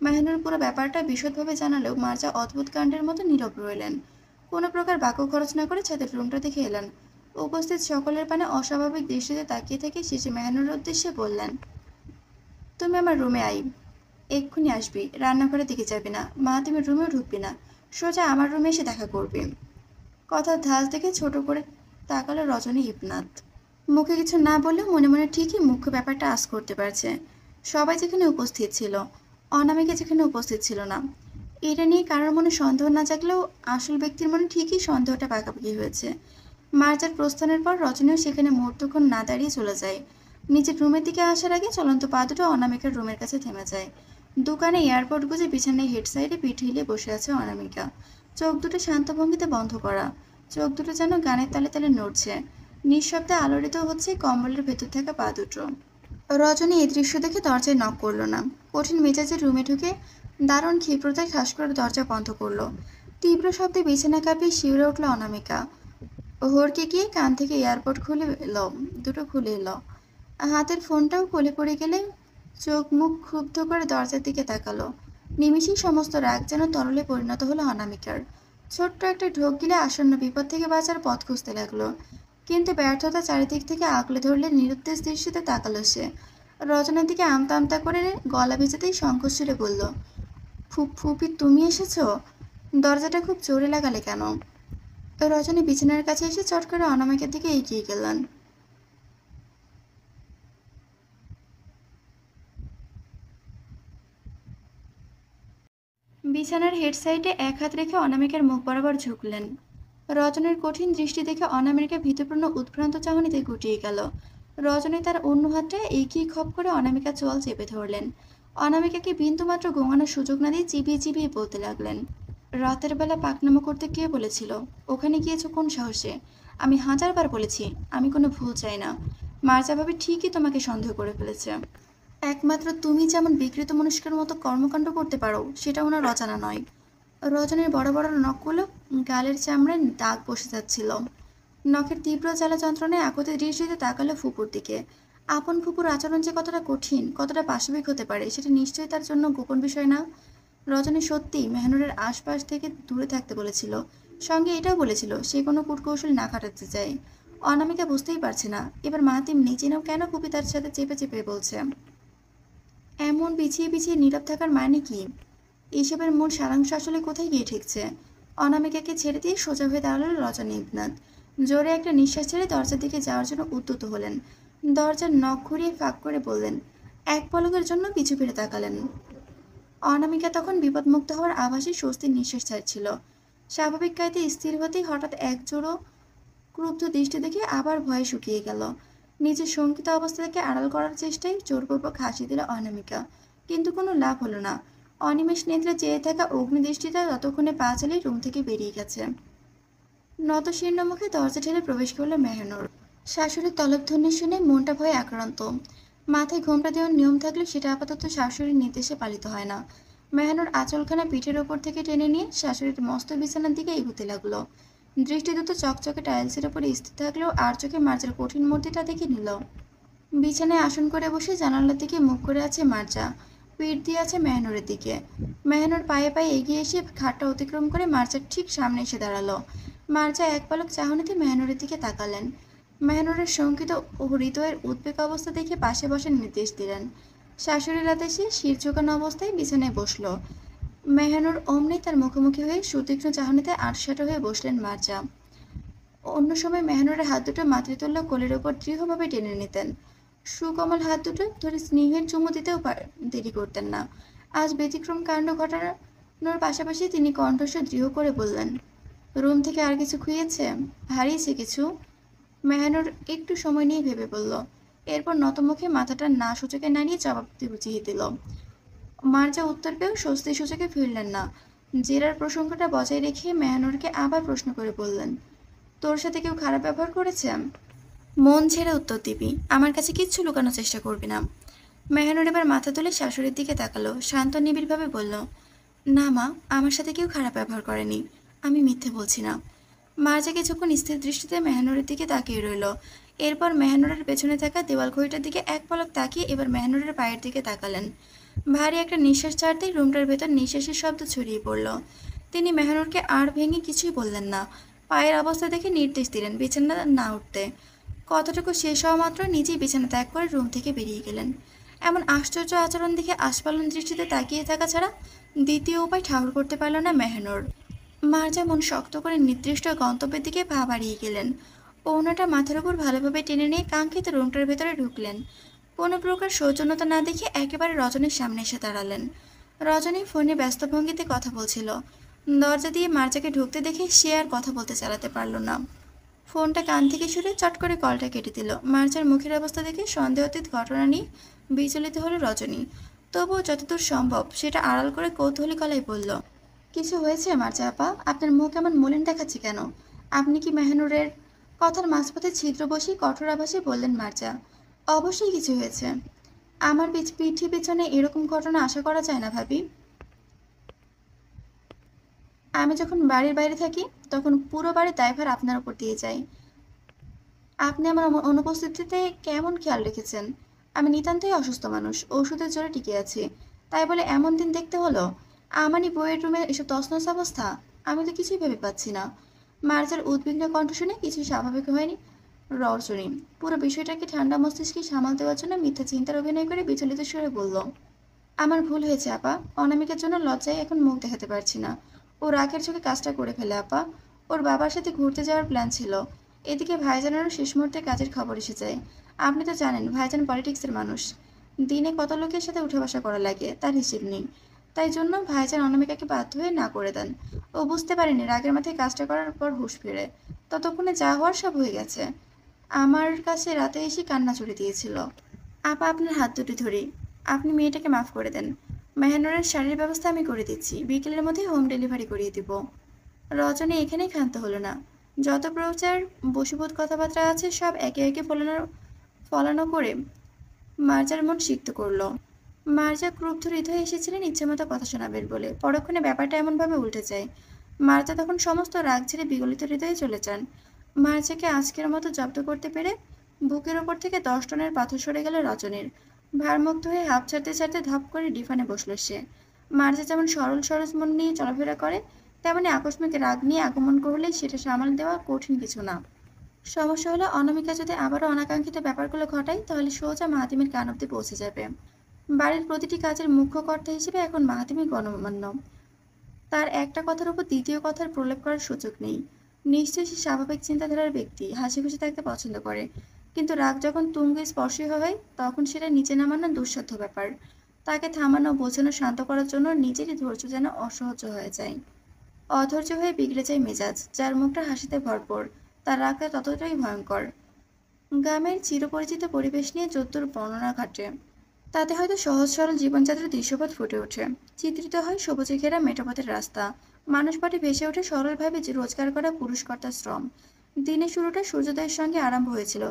মেহেনুর পুরো ব্যাপারটা বিশদভাবে জানালেও মার্জা অদ্ভুত কাণ্ডের মতো নীরব রইলেন কোনো প্রকার বাক্য খরচ না করে ছাদের রুমটা দেখে এলেন উপস্থিত সকলের পানে অস্বাভাবিক দৃষ্টিতে তাকিয়ে থেকে শেষে মেহেনুর উদ্দেশ্যে বললেন তুমি আমার রুমে আই এক্ষুনি আসবি রান্নাঘরের দিকে যাবি না মা তুমি রুমেও ঢুকবি না সোজা আমার রুমে এসে দেখা করবে কথার ধাল থেকে ছোট করে তাকালো রজনী হিপনাথ মুখে কিছু না বললেও মনে মনে ঠিকই মুখ্য ব্যাপারটা আশ করতে পারছে সবাই যেখানে উপস্থিত ছিল অনামিকা যেখানে উপস্থিত ছিল না এটা নিয়ে কারোর মনে সন্দেহ না জাগলেও আসল ব্যক্তির মনে ঠিকই সন্দেহটা পাকাপাকি হয়েছে মার্চার প্রস্থানের পর রজনীও সেখানে মুহূর্তক্ষণ না দাঁড়িয়ে চলে যায় নিজের রুমের দিকে আসার আগে চলন্ত পা দুটো অনামিকার রুমের কাছে থেমে যায় দোকানে এয়ারপোর্ট গুজে বিছানায় হেড সাইডে পিঠ হিলিয়ে বসে আছে অনামিকা চোখ দুটো শান্ত ভঙ্গিতে বন্ধ করা চোখ দুটো যেন গানের তালে তালে নড়ছে নিঃশব্দে আলোড়িত হচ্ছে কম্বলের ভেতর থাকা পা দুটো রজনী এই দৃশ্য দেখে দরজায় নক করল না কঠিন মেজাজের রুমে ঢুকে দারুণ ক্ষিপ্রতায় খাস করে দরজা বন্ধ করলো তীব্র শব্দে বিছানা কাঁপিয়ে শিউরে উঠল অনামিকা হরকে গিয়ে কান থেকে এয়ারপোর্ট খুলে এলো দুটো খুলে এলো হাতের ফোনটাও কোলে পড়ে গেলে চোখ মুখ ক্ষুব্ধ করে দরজার দিকে তাকালো নিমিষেই সমস্ত রাগ যেন তরলে পরিণত হলো অনামিকার ছোট্ট একটা ঢোক গিলে আসন্ন বিপদ থেকে বাঁচার পথ খুঁজতে লাগলো কিন্তু ব্যর্থতা চারিদিক থেকে আঁকলে ধরলে নিরুদ্দেশ দৃশ্যতে তাকালো সে রচনার দিকে আমতা আমতা করে গলা ভেজাতেই সংকোচ সুরে বলল ফুপ ফুপি তুমি এসেছ দরজাটা খুব জোরে লাগালে কেন রজনী বিছানার কাছে এসে চট করে অনামাকের দিকে এগিয়ে গেলেন বিছানার হেড সাইডে এক হাত রেখে অনামিকের মুখ বরাবর ঝুঁকলেন রজনের কঠিন দৃষ্টি দেখে অনামিকা ভীতপূর্ণ উৎভ্রান্ত চাহনিতে গুটিয়ে গেল রজনী তার অন্য হাতে একই খপ করে অনামিকা চল চেপে ধরলেন অনামিকাকে বিন্দুমাত্র গোঙানোর সুযোগ না দিয়ে চিবিয়ে চিবিয়ে বলতে লাগলেন রাতের বেলা পাকনামা করতে কে বলেছিল ওখানে গিয়েছো কোন সাহসে আমি হাজারবার বলেছি আমি কোনো ভুল চাই না মার্জাভাবে ঠিকই তোমাকে সন্দেহ করে ফেলেছে একমাত্র তুমি যেমন বিকৃত মনস্কের মতো কর্মকাণ্ড করতে পারো সেটা ওনার রচনা নয় রজনীর বড় বড় নখগুলো গালের চামড়ায় দাগ বসে যাচ্ছিল নখের তীব্র জ্বালা যন্ত্রণায় একত্রে দৃষ্টিতে তাকালো ফুপুর দিকে আপন ফুপুর আচরণ যে কতটা কঠিন কতটা পাশবিক হতে পারে সেটা নিশ্চয়ই তার জন্য গোপন বিষয় না রজনী সত্যি মেহনুরের আশপাশ থেকে দূরে থাকতে বলেছিল সঙ্গে এটাও বলেছিল সে কোনো কূটকৌশল না খাটাতে চায় অনামিকা বুঝতেই পারছে না এবার মাহাতিম নাও কেন কবিতার সাথে চেপে চেপে বলছে এমন পিছিয়ে পিছিয়ে নীরব থাকার মানে কি এসবের মূল সারাংশ আসলে কোথায় গিয়ে ঠেকছে অনামিকাকে ছেড়ে দিয়ে সোজা হয়ে দাঁড়ালো রজনীবনাথ জোরে একটা নিঃশ্বাস ছেড়ে দরজার দিকে যাওয়ার জন্য উদ্যত হলেন দরজার নখ ঘুরিয়ে ফাঁক করে বললেন এক পলকের জন্য পিছু ফিরে তাকালেন অনামিকা তখন বিপদমুক্ত হওয়ার আভাসে স্বস্তির নিঃশ্বাস ছাড়ছিল স্বাভাবিক কায়তে স্থির হতেই হঠাৎ একজোড়ো ক্রুব্ধ দৃষ্টি দেখে আবার ভয়ে শুকিয়ে গেল নিজের শঙ্কিত অবস্থা থেকে আড়াল করার চেষ্টায় জোরপূর্বক হাসি দিল অনামিকা কিন্তু কোনো লাভ হলো না অনিমেষ নেত্রে চেয়ে থাকা অগ্নিদৃষ্টিটা ততক্ষণে পা চালিয়ে রুম থেকে বেরিয়ে গেছে নত শীর্ণ মুখে দরজা ঠেলে প্রবেশ করলো মেহনুর শাশুড়ির তলবধ্বনি শুনে মনটা ভয়ে আক্রান্ত মাথায় ঘোমটা দেওয়ার নিয়ম থাকলে সেটা আপাতত শাশুড়ির নির্দেশে পালিত হয় না মেহানোর আঁচলখানা পিঠের ওপর থেকে টেনে নিয়ে শাশুড়ির মস্ত বিছানার দিকে এগুতে লাগলো দৃষ্টি দুটো চকচকে টাইলসের ওপরে স্থির থাকলেও আর চোখে মার্জার কঠিন মূর্তিটা দেখে নিল বিছানায় আসন করে বসে জানালার দিকে মুখ করে আছে মার্জা পিঠ দিয়ে আছে মেহনুরের দিকে মেহনুর পায়ে পায়ে এগিয়ে এসে খাটটা অতিক্রম করে মার্জার ঠিক সামনে এসে দাঁড়ালো মার্জা এক পালক চাহনিতে মেহনুরের দিকে তাকালেন মেহনুরের শঙ্কিত ও হৃদয়ের উদ্বেগ অবস্থা দেখে পাশে বসে নির্দেশ দিলেন শাশুড়ির সে শির ঝোঁকানো অবস্থায় বিছানায় বসলো মেহনুর অমনি তার মুখোমুখি হয়ে সুতীক্ষ্ণ চাহনিতে আটশাট হয়ে বসলেন মার্জা অন্য সময় মেহনুরের হাত দুটো মাতৃতুল্য কোলের ওপর দৃঢ়ভাবে টেনে নিতেন সুকমল হাত দুটো ধরে স্নেহের চুমু দিতেও দেরি করতেন না আজ ব্যতিক্রম কাণ্ড ঘটানোর পাশাপাশি তিনি কণ্ঠস্বর দৃঢ় করে বললেন রুম থেকে আর কিছু খুঁয়েছে হারিয়েছে কিছু মেহানোর একটু সময় নিয়ে ভেবে বলল এরপর নতমুখে মাথাটা না সূচকে নাড়িয়ে জবাব বুঝিয়ে দিল মার্জা উত্তর পেয়েও স্বস্তি সূচকে ফিরলেন না জেরার প্রসঙ্গটা বজায় রেখে মেহানোরকে আবার প্রশ্ন করে বললেন তোর সাথে কেউ খারাপ ব্যবহার করেছে মন ছেড়ে উত্তর দিবি আমার কাছে কিচ্ছু লুকানোর চেষ্টা করবি না মেহনুর এবার মাথা তুলে শাশুড়ির দিকে তাকালো শান্ত নিবিড়ভাবে বলল না মা আমার সাথে কেউ খারাপ ব্যবহার করেনি আমি মিথ্যে বলছি না মার্জা কিছুক্ষণ স্থির দৃষ্টিতে মেহনুরের দিকে তাকিয়ে রইল এরপর মেহনুরের পেছনে থাকা দেওয়াল ঘড়িটার দিকে এক পলক তাকিয়ে এবার মেহনুরের পায়ের দিকে তাকালেন ভারী একটা নিঃশ্বাস ছাড়তেই রুমটার ভেতর নিঃশ্বাসের শব্দ ছড়িয়ে পড়ল তিনি মেহনুরকে আর ভেঙে কিছুই বললেন না পায়ের অবস্থা দেখে নির্দেশ দিলেন বিছানা না উঠতে কতটুকু শেষ হওয়া মাত্র নিজেই বিছানা ত্যাগ করে রুম থেকে বেরিয়ে গেলেন এমন আশ্চর্য আচরণ দেখে আশপালন দৃষ্টিতে তাকিয়ে থাকা ছাড়া দ্বিতীয় উপায় ঠাউর করতে পারল না মেহনুর মার্জা মন শক্ত করে নির্দিষ্ট গন্তব্যের দিকে পা বাড়িয়ে গেলেন পৌনাটা মাথার উপর ভালোভাবে টেনে নিয়ে কাঙ্ক্ষিত রুমটার ভেতরে ঢুকলেন কোনো প্রকার সৌজন্যতা না দেখে একেবারে রজনীর সামনে এসে দাঁড়ালেন রজনী ফোনে ব্যস্ত ভঙ্গিতে কথা বলছিল দরজা দিয়ে মার্জাকে ঢুকতে দেখে সে আর কথা বলতে চালাতে পারল না ফোনটা কান থেকে ছুড়ে চট করে কলটা কেটে দিল মার্চার মুখের অবস্থা দেখে সন্দেহাতীত ঘটনা নিয়ে বিচলিত হলো রজনী তবুও যতদূর সম্ভব সেটা আড়াল করে কৌতূহলী গলায় বলল কিছু হয়েছে মার্চা আপা আপনার মুখ এমন মলিন দেখাচ্ছে কেন আপনি কি মেহনুরের কথার মাঝপথে ছিদ্র বসে কঠোর আভাসে বললেন মার্চা অবশ্যই কিছু হয়েছে আমার পিঠি পেছনে এরকম ঘটনা আশা করা যায় না ভাবি আমি যখন বাড়ির বাইরে থাকি তখন পুরো বাড়ির দায়ভার আপনার উপর দিয়ে যাই আপনি আমার অনুপস্থিতিতে কেমন খেয়াল রেখেছেন আমি নিতান্তই অসুস্থ মানুষ ওষুধের জোরে টিকে আছি তাই বলে এমন দিন দেখতে হলো আমারই বইয়ের রুমে এসব তসনস অবস্থা আমি তো কিছুই ভেবে পাচ্ছি না মার্জার উদ্বিগ্ন কণ্ঠ শুনে কিছুই স্বাভাবিক হয়নি রজনী পুরো বিষয়টাকে ঠান্ডা মস্তিষ্কে সামাল দেওয়ার জন্য মিথ্যা চিন্তার অভিনয় করে বিচলিত সুরে বলল আমার ভুল হয়েছে আপা অনামিকের জন্য লজ্জায় এখন মুখ দেখাতে পারছি না ও রাগের চোখে কাজটা করে ফেলে আপা ওর বাবার সাথে ঘুরতে যাওয়ার প্ল্যান ছিল এদিকে ভাইজানেরও শেষ মুহূর্তে কাজের খবর এসে যায় আপনি তো জানেন ভাইজান পলিটিক্সের মানুষ দিনে কত লোকের সাথে উঠে বসা করা লাগে তার হিসেব নেই তাই জন্য ভাইজান অনামিকাকে বাধ্য হয়ে না করে দেন ও বুঝতে পারেনি রাগের মাথায় কাজটা করার পর হুশ ফিরে ততক্ষণে যা হওয়ার সব হয়ে গেছে আমার কাছে রাতে এসে কান্না চড়ে দিয়েছিল আপা আপনার হাত দুটি ধরি আপনি মেয়েটাকে মাফ করে দেন মেহনুরের শাড়ির ব্যবস্থা আমি করে দিচ্ছি বিকেলের মধ্যে হোম ডেলিভারি করিয়ে দিব রজনী এখানেই ক্ষান্ত হলো না যত প্রচার বসুবোধ কথাবার্তা আছে সব একে একে ফলানো ফলানো করে মার্জার মন সিক্ত করলো মার্জা ক্রুব্ধ হৃদয় এসেছিলেন মতো কথা শোনাবেন বলে পরক্ষণে ব্যাপারটা এমনভাবে উল্টে যায় মার্জা তখন সমস্ত রাগ ছেড়ে বিগলিত হৃদয়ে চলে যান মার্জাকে আজকের মতো জব্দ করতে পেরে বুকের ওপর থেকে দশ টনের পাথর সরে গেল রজনীর ভারমুক্ত হয়ে হাত ছাড়তে ছাড়তে ধপ করে ডিফানে বসলো সে মার্জা যেমন সরল সরস মন নিয়ে চলাফেরা করে তেমনি আকস্মিক রাগ নিয়ে আগমন করলে সেটা সামাল দেওয়া কঠিন কিছু না সমস্যা হলো অনামিকা যদি আবারও অনাকাঙ্ক্ষিত ব্যাপারগুলো ঘটায় তাহলে সোজা মাহাতিমের কান অব্দি পৌঁছে যাবে বাড়ির প্রতিটি কাজের মুখ্য কর্তা হিসেবে এখন মাহাতিমি গণমান্য তার একটা কথার উপর দ্বিতীয় কথার প্রলেপ করার সুযোগ নেই নিশ্চয়ই সে স্বাভাবিক চিন্তাধারার ব্যক্তি হাসি খুশি থাকতে পছন্দ করে কিন্তু রাগ যখন তুঙ্গে স্পর্শী হয় তখন সেটা নিচে নামানো দুঃসাধ্য ব্যাপার তাকে থামানো বোঝানো শান্ত করার জন্য নিজেরই ধৈর্য যেন অসহ্য হয়ে যায় অধৈর্য হয়ে বিগড়ে যায় মেজাজ যার মুখটা হাসিতে ভরপুর তার রাগটা ততটাই ভয়ঙ্কর গ্রামের চিরপরিচিত পরিবেশ নিয়ে যদ্দুর বর্ণনা ঘাটে তাতে হয়তো সহজ সরল জীবনযাত্রার দৃশ্যপথ ফুটে ওঠে চিত্রিত হয় সবুজে ঘেরা মেটাপথের রাস্তা মানুষ পাটি ভেসে ওঠে সরলভাবে রোজগার করা পুরুষকর্তার শ্রম দিনের শুরুটা সূর্যোদয়ের সঙ্গে আরম্ভ হয়েছিল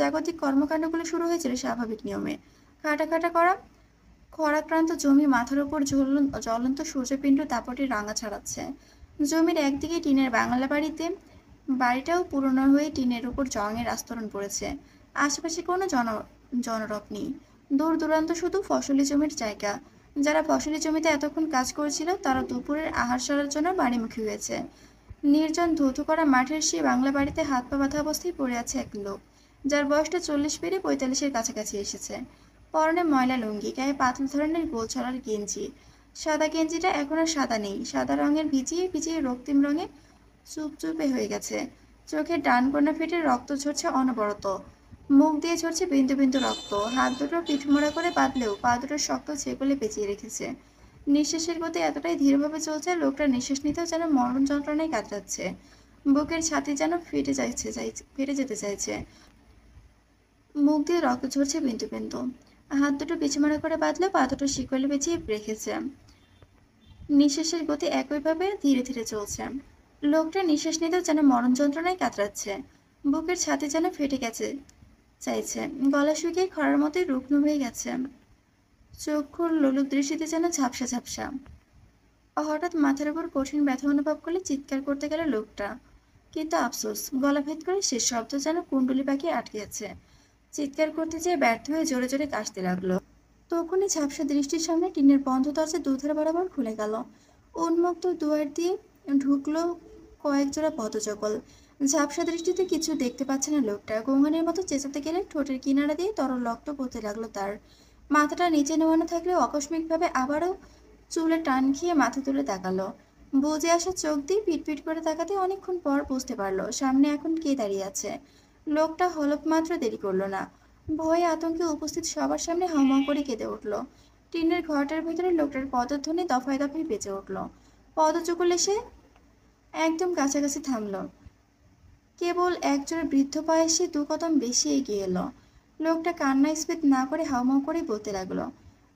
জাগতিক কর্মকাণ্ডগুলো শুরু হয়েছিল স্বাভাবিক নিয়মে কাটা করা খরাক্রান্ত জমি মাথার উপর জ্বলন্ত সূর্যপিণ্ড তাপটি রাঙা ছাড়াচ্ছে জমির একদিকে টিনের বাংলা বাড়িতে বাড়িটাও পুরনো হয়ে টিনের উপর জঙের আস্তরণ পড়েছে আশেপাশে কোনো জন জনরব নেই দূর দূরান্ত শুধু ফসলি জমির জায়গা যারা ফসলি জমিতে এতক্ষণ কাজ করেছিল তারা দুপুরের আহার সারার জন্য বাড়িমুখী হয়েছে নির্জন ধুতু করা মাঠের সেই বাংলা বাড়িতে হাত পা বাঁধা অবস্থায় পড়ে আছে এক লোক যার বয়সটা চল্লিশ পেরিয়ে পঁয়তাল্লিশের কাছাকাছি এসেছে পরনে ময়লা লুঙ্গি গায়ে পাতলা ধরনের গোল ছড়ার গেঞ্জি সাদা গেঞ্জিটা এখন আর সাদা নেই সাদা রঙের ভিজিয়ে ভিজিয়ে রক্তিম রঙে চুপচুপে হয়ে গেছে চোখের ডান কোনা ফেটে রক্ত ঝরছে অনবরত মুখ দিয়ে ঝরছে বিন্দু বিন্দু রক্ত হাত দুটো পিঠমোড়া করে বাঁধলেও পা দুটো শক্ত ছেগুলে পেঁচিয়ে রেখেছে নিঃশ্বাসের গতি এতটাই ধীরভাবে চলছে লোকটা নিঃশ্বাস নিতেও যেন মরণ যন্ত্রণায় কাটাচ্ছে বুকের ছাতি যেন ফেটে যাচ্ছে ফেটে যেতে চাইছে মুখ দিয়ে রক্ত ঝরছে বিন্দু বিন্দু হাত দুটো পিছমারা করে বাঁধলে পা দুটো শিকলে বেঁচিয়ে রেখেছে নিঃশ্বাসের গতি একইভাবে ধীরে ধীরে চলছে লোকটা নিঃশ্বাস নিতেও যেন মরণ যন্ত্রণায় কাতরাচ্ছে বুকের ছাতে যেন ফেটে গেছে চাইছে গলা শুকিয়ে খরার মতোই রুগ্ন হয়ে গেছে চক্ষুর লোলুপ দৃষ্টিতে যেন ঝাপসা ঝাপসা হঠাৎ মাথার উপর কঠিন ব্যথা অনুভব করলে চিৎকার করতে গেল লোকটা কিন্তু আফসোস গলা ভেদ করে শেষ শব্দ যেন কুণ্ডলি পাখি আটকে আছে চিৎকার করতে যেয়ে ব্যর্থ হয়ে জোরে জোরে কাশতে লাগলো তখনই ঝাপসা দৃষ্টির সামনে টিনের বন্ধ দরজা দুধার বরাবর খুলে গেল উন্মুক্ত দুয়ার দিয়ে ঢুকলো কয়েকজোড়া পদচকল ঝাপসা দৃষ্টিতে কিছু দেখতে পাচ্ছে না লোকটা গঙ্গানের মতো চেঁচাতে গেলে ঠোঁটের কিনারা দিয়ে তরল রক্ত পড়তে লাগলো তার মাথাটা নিচে নেওয়ানো থাকলে আকস্মিকভাবে আবারও চুলে টান খেয়ে মাথা তুলে তাকালো বুঝে আসা চোখ দিয়ে পিটপিট করে তাকাতে অনেকক্ষণ পর বুঝতে পারলো সামনে এখন কে দাঁড়িয়ে আছে লোকটা হলপ মাত্র দেরি করলো না ভয়ে আতঙ্কে উপস্থিত সবার সামনে হামা করে কেঁদে উঠল টিনের ঘরটার ভেতরে লোকটার পদধ্বনি দফায় দফায় বেঁচে উঠল পদচকুল এসে একদম কাছাকাছি থামল কেবল একজোড়া বৃদ্ধ পায়ে সে দু কদম বেশি এগিয়ে এলো লোকটা কান্না স্পিত না করে হাউমাউ করে বলতে লাগলো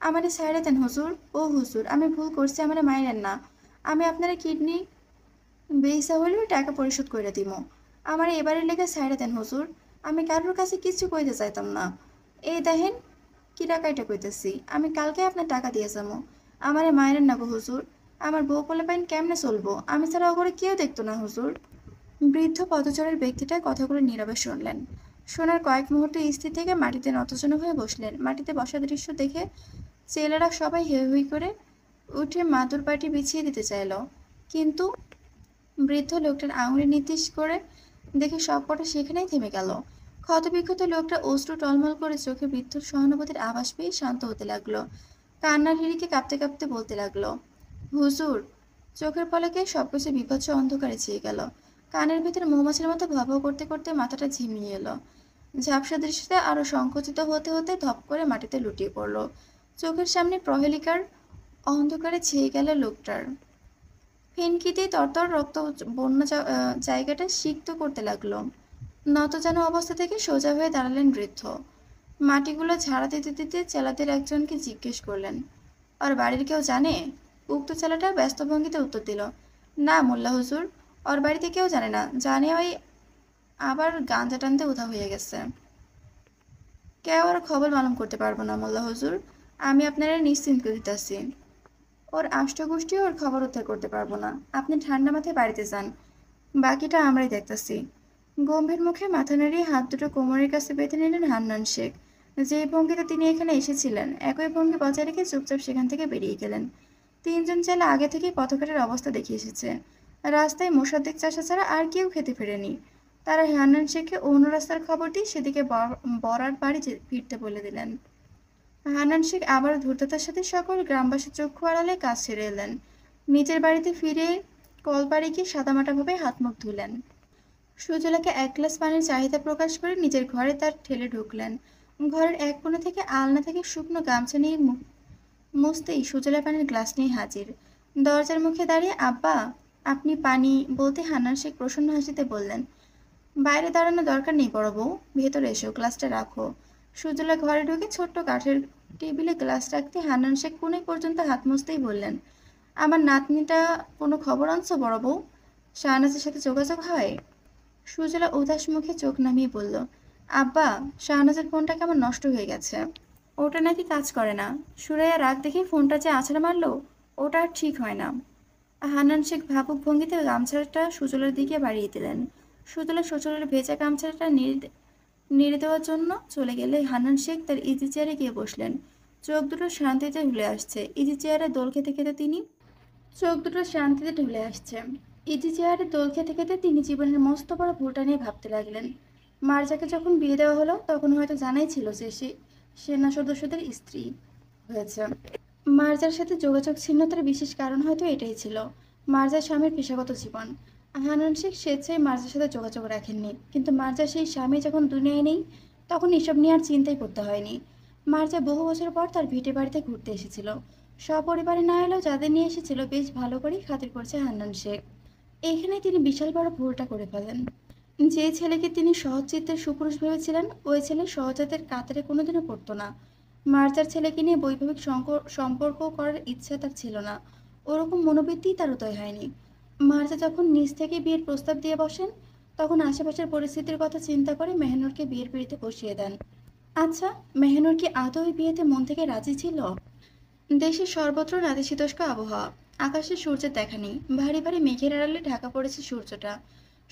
আমার সাইড়ে দেন হুজুর ও হুজুর আমি ভুল করছি আমার মায়ের না আমি আপনারা কিডনি বেসা হলেও টাকা পরিশোধ করে দিব আমার এবারের লেগে ছাইড়ে দেন হুজুর আমি কারোর কাছে কিছু কইতে চাইতাম না এই দেখেন টাকাইটা কইতেছি আমি কালকে আপনার টাকা দিয়ে যাবো আমার মায়ের না হুজুর আমার বউ কোলে পাইন কেমনে চলবো আমি ছাড়া ওগরে কেউ দেখতো না হুজুর বৃদ্ধ পথচরের ব্যক্তিটা কথাগুলো নীরবে শুনলেন শোনার কয়েক মুহূর্তে স্থির থেকে মাটিতে নতজন হয়ে বসলেন মাটিতে বসা দৃশ্য দেখে ছেলেরা সবাই হে হুই করে উঠে মাদুর পাটি বিছিয়ে দিতে চাইল কিন্তু বৃদ্ধ লোকটার আঙুলি নির্দেশ করে দেখে সবকটা সেখানেই থেমে গেল ক্ষতবিক্ষত লোকটা অশ্রু টলমল করে চোখে বৃদ্ধুর সহানুভূতির আভাস পেয়ে শান্ত হতে লাগলো কান্নার হিড়িকে কাঁপতে কাঁপতে বলতে লাগলো হুজুর চোখের পলকে সবকিছু বিভৎস অন্ধকারে ছেয়ে গেল কানের ভিতরে মৌমাছির মতো ভাবও করতে করতে মাথাটা ঝিমিয়ে এলো ঝাপসা দৃষ্টিতে আরও সংকুচিত হতে হতে ধপ করে মাটিতে লুটিয়ে পড়ল চোখের সামনে প্রহেলিকার অন্ধকারে ছেয়ে গেল লোকটার ফেনকিতেই তরতর রক্ত বন্য জায়গাটা সিক্ত করতে লাগলো নত যেন অবস্থা থেকে সোজা হয়ে দাঁড়ালেন বৃদ্ধ মাটিগুলো ঝাড়া দিতে দিতে চেলাদের একজনকে জিজ্ঞেস করলেন আর বাড়ির কেউ জানে উক্ত চেলাটা ব্যস্ত ভঙ্গিতে উত্তর দিল না মোল্লা হুজুর ওর বাড়িতে কেউ জানে না জানে ওই আবার গাঁজা টানতে উধা হয়ে গেছে কেউ আর খবর মালুম করতে পারবো না মোল্লা হুজুর আমি আপনারা নিশ্চিন্ত দিতেছি ওর আষ্টগোষ্ঠী ওর খবর উদ্ধার করতে পারবো না আপনি ঠান্ডা মাথায় বাড়িতে যান বাকিটা আমরাই দেখতেছি গম্ভীর মুখে মাথা নাড়িয়ে হাত দুটো কোমরের কাছে বেঁধে নিলেন হান্নান শেখ যে ভঙ্গিতে তিনি এখানে এসেছিলেন একই ভঙ্গি বজায় রেখে চুপচাপ সেখান থেকে বেরিয়ে গেলেন তিনজন ছেলে আগে থেকেই পথঘাটের অবস্থা দেখে এসেছে রাস্তায় মোশাদ্দিক চাষা ছাড়া আর কেউ খেতে ফেরেনি তারা হান্নান শেখকে অন্য রাস্তার খবর দিয়ে সেদিকে বরার বাড়ি ফিরতে বলে দিলেন হানান শেখ আবার ধূর্ততার সাথে সকল গ্রামবাসী চক্ষু আড়ালে কাজ ছেড়ে এলেন নিজের বাড়িতে ফিরে কলপাড়ে গিয়ে সাদামাটাভাবে হাত মুখ ধুলেন সুজলাকে এক গ্লাস পানির চাহিদা প্রকাশ করে নিজের ঘরে তার ঠেলে ঢুকলেন ঘরের এক কোণে থেকে আলনা থেকে শুকনো গামছা নিয়ে মুছতেই সুজলা পানির গ্লাস নিয়ে হাজির দরজার মুখে দাঁড়িয়ে আব্বা আপনি পানি বলতে হানান শেখ প্রসন্ন হাসিতে বললেন বাইরে দাঁড়ানো দরকার নেই বড় বউ ভেতরে এসো গ্লাসটা রাখো সুজলা ঘরে ঢুকে ছোট্ট কাঠের টেবিলে গ্লাস রাখতে হানান শেখ কোনে পর্যন্ত হাত মুছতেই বললেন আমার নাতনিটা কোনো খবর আনছো বড় বউ শাহনাজের সাথে যোগাযোগ হয় সুজলা উদাস মুখে চোখ নামিয়ে বলল আব্বা শাহনাজের ফোনটা কেমন নষ্ট হয়ে গেছে ওটা নাকি কাজ করে না সুরাইয়া রাগ দেখে ফোনটা যে আছড়ে মারলো ওটা আর ঠিক হয় না হানান শেখ ভাবুক ভঙ্গিতে গামছাটা সুজলার দিকে বাড়িয়ে দিলেন সুজলা সুজলের ভেজা গামছাটা নেড়ে দেওয়ার জন্য চলে গেলে হানান শেখ তার ইজি চেয়ারে গিয়ে বসলেন চোখ দুটো শান্তিতে ঢুলে আসছে ইজি চেয়ারে দোল খেতে খেতে তিনি চোখ দুটো শান্তিতে ঢুলে আসছে ইজি চেয়ারে দোল খেতে খেতে তিনি জীবনের মস্ত বড় ভুলটা নিয়ে ভাবতে লাগলেন মার্জাকে যখন বিয়ে দেওয়া হলো তখন হয়তো জানাই ছিল যে সে সেনা সদস্যদের স্ত্রী হয়েছে মার্জার সাথে যোগাযোগ ছিন্নতার বিশেষ কারণ হয়তো এটাই ছিল মার্জার স্বামীর পেশাগত জীবন হানান শেখ স্বেচ্ছায় মার্জার সাথে যোগাযোগ রাখেননি কিন্তু মার্জার সেই স্বামী যখন দুনিয়ায় নেই তখন এসব নিয়ে আর চিন্তাই করতে হয়নি মার্জা বহু বছর পর তার ভিটে বাড়িতে ঘুরতে এসেছিল সপরিবারে না এলেও যাদের নিয়ে এসেছিল বেশ ভালো করেই খাতির করছে হান্নান শেখ এখানে তিনি বিশাল বড় ভুলটা করে ফেলেন যে ছেলেকে তিনি সহজচিত্তের সুপুরুষ ভেবেছিলেন ওই ছেলে সহজাতের কাতারে কোনোদিনও পড়তো না মার্জার ছেলেকে নিয়ে বৈভবিক সম্পর্ক করার ইচ্ছা তার ছিল না ওরকম মনোবৃত্তিই তার উদয় হয়নি মার্জা যখন নিজ থেকে বিয়ের প্রস্তাব দিয়ে বসেন তখন আশেপাশের পরিস্থিতির কথা চিন্তা করে মেহনুরকে বিয়ের পিড়িতে বসিয়ে দেন আচ্ছা মেহনুর কি আদৌ বিয়েতে মন থেকে রাজি ছিল দেশের সর্বত্র নাতিশীতোষ্ক আবহাওয়া আকাশে সূর্যের দেখা নেই ভারী ভারী মেঘের আড়ালে ঢাকা পড়েছে সূর্যটা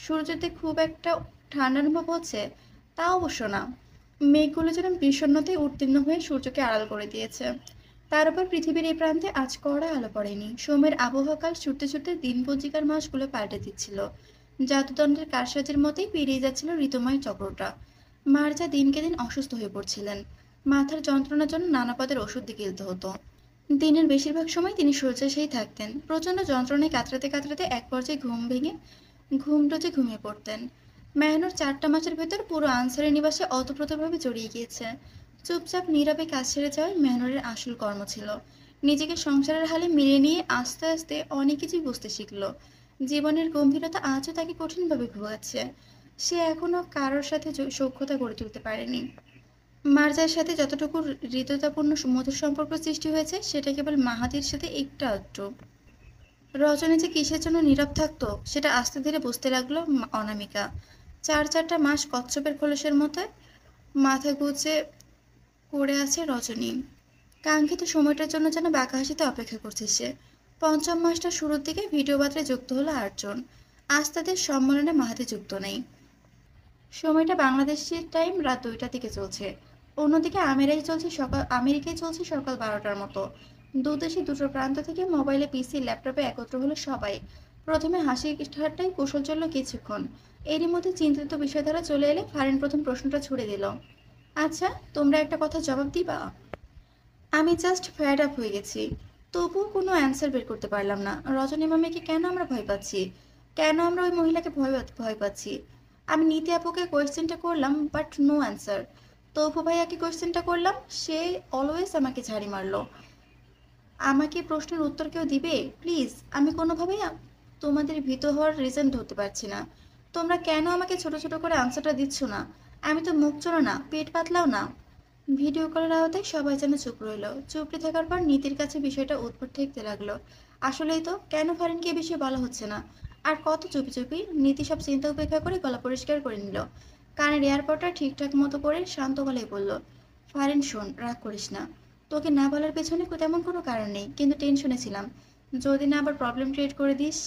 সূর্যতে খুব একটা ঠান্ডা অনুভব হচ্ছে তা অবশ্য না মেঘগুলো যেন বিষণ্ণতে উত্তীর্ণ হয়ে সূর্যকে আড়াল করে দিয়েছে তার উপর পৃথিবীর এই প্রান্তে আজ কড়া আলো পড়েনি সোমের আবহাওয়াকাল ছুটতে ছুটতে দিন পঞ্জিকার মাসগুলো পাল্টে দিচ্ছিল জাদুদণ্ডের কারসাজের মতোই পেরিয়ে যাচ্ছিল ঋতুময় চক্রটা মার্জা দিনকে দিন অসুস্থ হয়ে পড়ছিলেন মাথার যন্ত্রণার জন্য নানা পদের ওষুধ খেলতে হতো দিনের বেশিরভাগ সময় তিনি সেই থাকতেন প্রচণ্ড যন্ত্রণায় কাতরাতে কাতরাতে এক পর্যায়ে ঘুম ভেঙে ঘুম ঘুমটোচে ঘুমিয়ে পড়তেন মেহনুর চারটা মাসের ভেতর পুরো আনসারের নিবাসে অতপ্রতভাবে জড়িয়ে গিয়েছে চুপচাপ নীরবে কাজ ছেড়ে যাওয়াই ম্যানরের আসল কর্ম ছিল নিজেকে সংসারের হালে মিলিয়ে নিয়ে আস্তে আস্তে অনেক কিছুই বুঝতে শিখল জীবনের গম্ভীরতা আজও তাকে কঠিনভাবে ভুগাচ্ছে সে এখনও কারোর সাথে সক্ষতা গড়ে তুলতে পারেনি মার্জার সাথে যতটুকু হৃদয়তাপূর্ণ মধুর সম্পর্ক সৃষ্টি হয়েছে সেটা কেবল মাহাতির সাথে একটু আধটু রজনী যে কিসের জন্য নীরব থাকতো সেটা আস্তে ধীরে বুঝতে লাগলো অনামিকা চার চারটা মাস কচ্ছপের খোলসের মতো মাথা গুছে পড়ে আছে রজনী কাঙ্ক্ষিত সময়টার জন্য যেন বাঁকা হাসিতে অপেক্ষা করছে সে পঞ্চম মাসটা শুরুর দিকে ভিডিও বার্তায় যুক্ত হলো আটজন আজ তাদের সম্মেলনে মাহাতে যুক্ত নেই সময়টা বাংলাদেশের টাইম রাত দুইটার দিকে চলছে অন্যদিকে আমেরিকায় চলছে সকাল আমেরিকায় চলছে সকাল বারোটার মতো দু দেশে দুটো প্রান্ত থেকে মোবাইলে পিসি ল্যাপটপে একত্র হলো সবাই প্রথমে হাসি ঠাট্টাই কৌশল চলল কিছুক্ষণ এরই মধ্যে চিন্তিত বিষয়ধারা চলে এলে ফারেন প্রথম প্রশ্নটা ছুড়ে দিল আচ্ছা তোমরা একটা কথা জবাব দিবা আমি জাস্ট ফ্যাড আপ হয়ে গেছি তবুও কোনো অ্যান্সার বের করতে পারলাম না রজনী মামিকে কেন আমরা ভয় পাচ্ছি কেন আমরা ওই মহিলাকে ভয় ভয় পাচ্ছি আমি নীতি আপুকে কোয়েশ্চেনটা করলাম বাট নো অ্যান্সার তবু ভাইয়াকে কোয়েশ্চেনটা করলাম সে অলওয়েজ আমাকে ঝাড়ি মারলো আমাকে প্রশ্নের উত্তর কেউ দিবে প্লিজ আমি কোনোভাবেই তোমাদের ভীত হওয়ার রিজন ধরতে পারছি না তোমরা কেন আমাকে ছোট ছোট করে আনসারটা দিচ্ছ না আমি তো মুখ চলো না পেট পাতলাও না ভিডিও কলের আওতায় সবাই যেন চুপ রইল চুপড়ে থাকার পর নীতির কাছে বিষয়টা উৎপর ঠেকতে লাগলো আসলেই তো কেন ফারিনকে এ বিষয়ে বলা হচ্ছে না আর কত চুপি চুপি নীতি সব চিন্তা উপেক্ষা করে গলা পরিষ্কার করে নিল কানের এয়ারপোর্টটা ঠিকঠাক মতো করে শান্ত গলায় বলল ফারেন শোন রাগ করিস না তোকে না বলার পেছনে তেমন কোনো কারণ নেই কিন্তু টেনশনে ছিলাম যদি না আবার প্রবলেম ক্রিয়েট করে দিস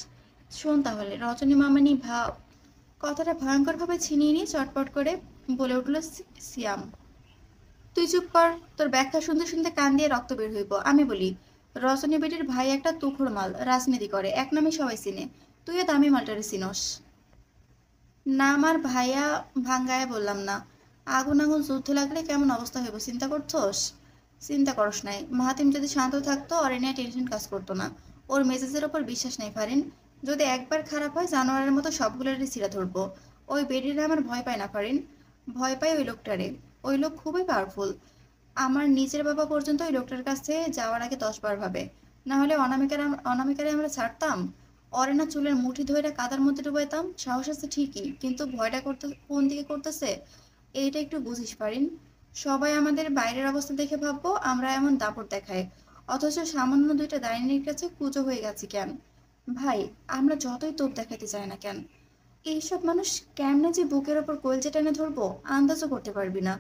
শোন তাহলে রজনী মামানি ভাব কথাটা ভয়ঙ্করভাবে ছিনিয়ে নিয়ে চটপট করে বলে উঠল সিয়াম তুই চুপ কর তোর ব্যাখ্যা শুনতে শুনতে কান দিয়ে রক্ত বের হইব আমি বলি রসনী বেটির ভাই একটা তুখর মাল রাজনীতি করে এক নামে সবাই চিনে তুইও দামি মালটারে চিনস না আমার ভাইয়া ভাঙ্গায় বললাম না আগুন আগুন যুদ্ধ লাগলে কেমন অবস্থা হইব চিন্তা করছস চিন্তা করস নাই মাহাতিম যদি শান্ত থাকতো আর নিয়ে টেনশন কাজ করতো না ওর মেসেজের ওপর বিশ্বাস নেই ফারিন যদি একবার খারাপ হয় জানোয়ারের মতো সবগুলোরই ছিঁড়া ধরবো ওই বেডিরা আমার ভয় পায় না ফারিন ভয় পাই ওই লোকটারে ওই লোক খুবই পাওয়ারফুল আমার নিজের বাবা পর্যন্ত ওই লোকটার কাছে যাওয়ার আগে দশবার ভাবে না হলে অনামিকার অনামিকারে আমরা ছাড়তাম অরেনা চুলের মুঠি ধরে কাদার মধ্যে ডুবাইতাম সাহস আছে ঠিকই কিন্তু ভয়টা করতে কোন দিকে করতেছে এইটা একটু বুঝিস পারিন সবাই আমাদের বাইরের অবস্থা দেখে ভাববো আমরা এমন দাপট দেখায় অথচ সামান্য দুইটা দাইনির কাছে কুজো হয়ে গেছি কেন ভাই আমরা যতই তোপ দেখাতে চাই না কেন এইসব মানুষ কেমনে যে বুকের ওপর কলজে টেনে ধরবো আন্দাজও করতে পারবি না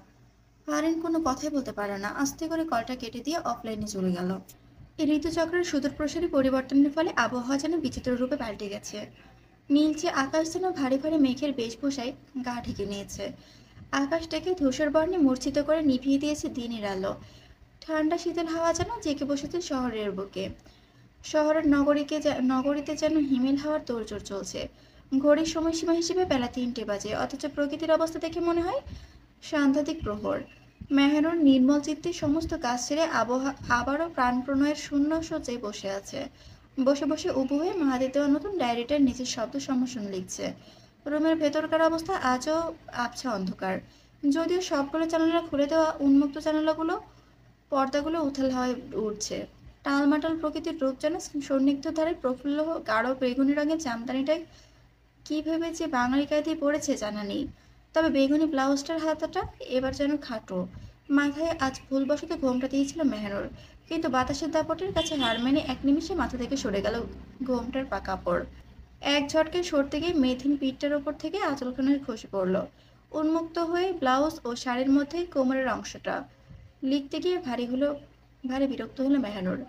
পারেন কোনো কথাই বলতে পারে না আস্তে করে কলটা কেটে দিয়ে অফলাইনে চলে গেল এই ঋতুচক্রের সুদূর প্রসারী পরিবর্তনের ফলে আবহাওয়া যেন বিচিত্র রূপে পাল্টে গেছে নীলচে আকাশ যেন ভারী ভারী মেঘের বেশভূষায় গা ঢেকে নিয়েছে আকাশটাকে ধূসর বর্ণে মূর্ছিত করে নিভিয়ে দিয়েছে দিনের আলো ঠান্ডা শীতের হাওয়া যেন জেঁকে বসেছে শহরের বুকে শহরের নগরীকে নগরীতে যেন হিমেল হাওয়ার তোড়জোড় চলছে ঘড়ির সময়সীমা হিসেবে বেলা তিনটে বাজে অথচ প্রকৃতির অবস্থা দেখে মনে হয় সাংঘাতিক প্রহর মেহেরুর নির্মল চিত্তে সমস্ত কাজ ছেড়ে আবহাওয়া আবারও প্রাণ প্রণয়ের শূন্য সোচে বসে আছে বসে বসে উবু হয়ে নতুন ডায়েরিটার নিজের শব্দ সমর্ষণ লিখছে রুমের ভেতরকার অবস্থা আজও আবছা অন্ধকার যদিও সবগুলো চ্যানেলরা খুলে দেওয়া উন্মুক্ত চ্যানেলগুলো পর্দাগুলো উথাল হয়ে উঠছে টালমাটাল প্রকৃতির রূপ যেন সন্নিগ্ধ ধারে প্রফুল্ল গাঢ় বেগুনি রঙের জামদানিটায় কি ভেবে যে বাঙালি কায়দে পড়েছে জানা নেই তবে বেগুনি ব্লাউজটার হাতাটা এবার যেন খাটো মাথায় আজ ভুলবশত ঘোমটা দিয়েছিল মেহরর কিন্তু বাতাসের দাপটের কাছে হার মেনে এক নিমিষে মাথা থেকে সরে গেল ঘোমটার পাকাপড় এক ঝটকে সরতে গিয়ে মেথিন পিঠটার ওপর থেকে আচলখানের খসে পড়ল উন্মুক্ত হয়ে ব্লাউজ ও শাড়ির মধ্যে কোমরের অংশটা লিখতে গিয়ে ভারী হলো ভারী বিরক্ত হলো মেহানুর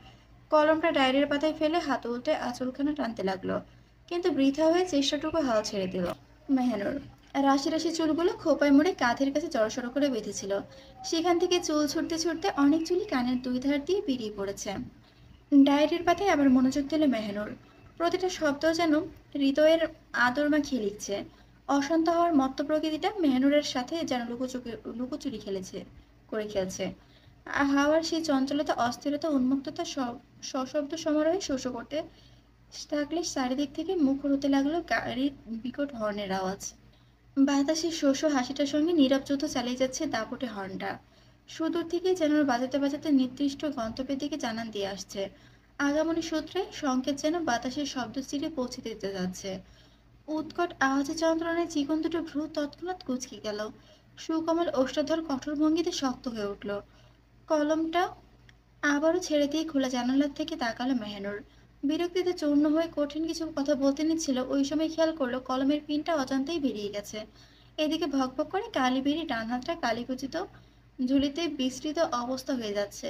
কলমটা ডায়েরির পাতায় ফেলে হাত উল্টে আঁচলখানা টানতে লাগলো কিন্তু বৃথা হয়ে চেষ্টাটুকু হাল ছেড়ে দিল মেহানুর রাশি রাশি চুলগুলো খোপায় মুড়ে কাঁধের কাছে জড়সড় করে বেঁধেছিল সেখান থেকে চুল ছুটতে ছুটতে অনেক চুলি কানের দুই ধার দিয়ে বেরিয়ে পড়েছে ডায়েরির পাতায় আবার মনোযোগ দিল মেহানুর প্রতিটা শব্দ যেন হৃদয়ের আদর মাখিয়ে লিখছে অশান্ত হওয়ার মত্ত প্রকৃতিটা মেহানুরের সাথে যেন লুকোচুকে লুকোচুরি খেলেছে করে খেলছে হাওয়ার সেই চঞ্চলতা অস্থিরতা উন্মুক্ততা সশব্দ সমারোহে শোষ করতে থাকলে চারিদিক থেকে মুখর হতে লাগলো গাড়ির বিকট হর্নের আওয়াজ বাতাসে শোষ হাসিটার সঙ্গে নীরব যুদ্ধ চালিয়ে যাচ্ছে দাপটে হর্নটা সুদূর থেকে যেন বাজাতে বাজাতে নির্দিষ্ট গন্তব্যের দিকে জানান দিয়ে আসছে আগামনী সূত্রে সংকেত যেন বাতাসের শব্দ চিরে পৌঁছে দিতে যাচ্ছে উৎকট আওয়াজে যন্ত্রণায় চিকন দুটো ভ্রু তৎক্ষণাৎ কুচকে গেল সুকমল ওষ্ঠাধর কঠোর ভঙ্গিতে শক্ত হয়ে উঠল কলমটা আবারও ছেড়ে দিয়ে খোলা জানালার থেকে তাকালো মেহেনুর বিরক্তিতে চূর্ণ হয়ে কঠিন কিছু কথা বলতে নিচ্ছিল ওই সময় খেয়াল করলো কলমের পিনটা অজান্তেই বেরিয়ে গেছে এদিকে ভকভক করে কালি বেরিয়ে ডান হাতটা কালিকুচিত ঝুলিতে বিস্তৃত অবস্থা হয়ে যাচ্ছে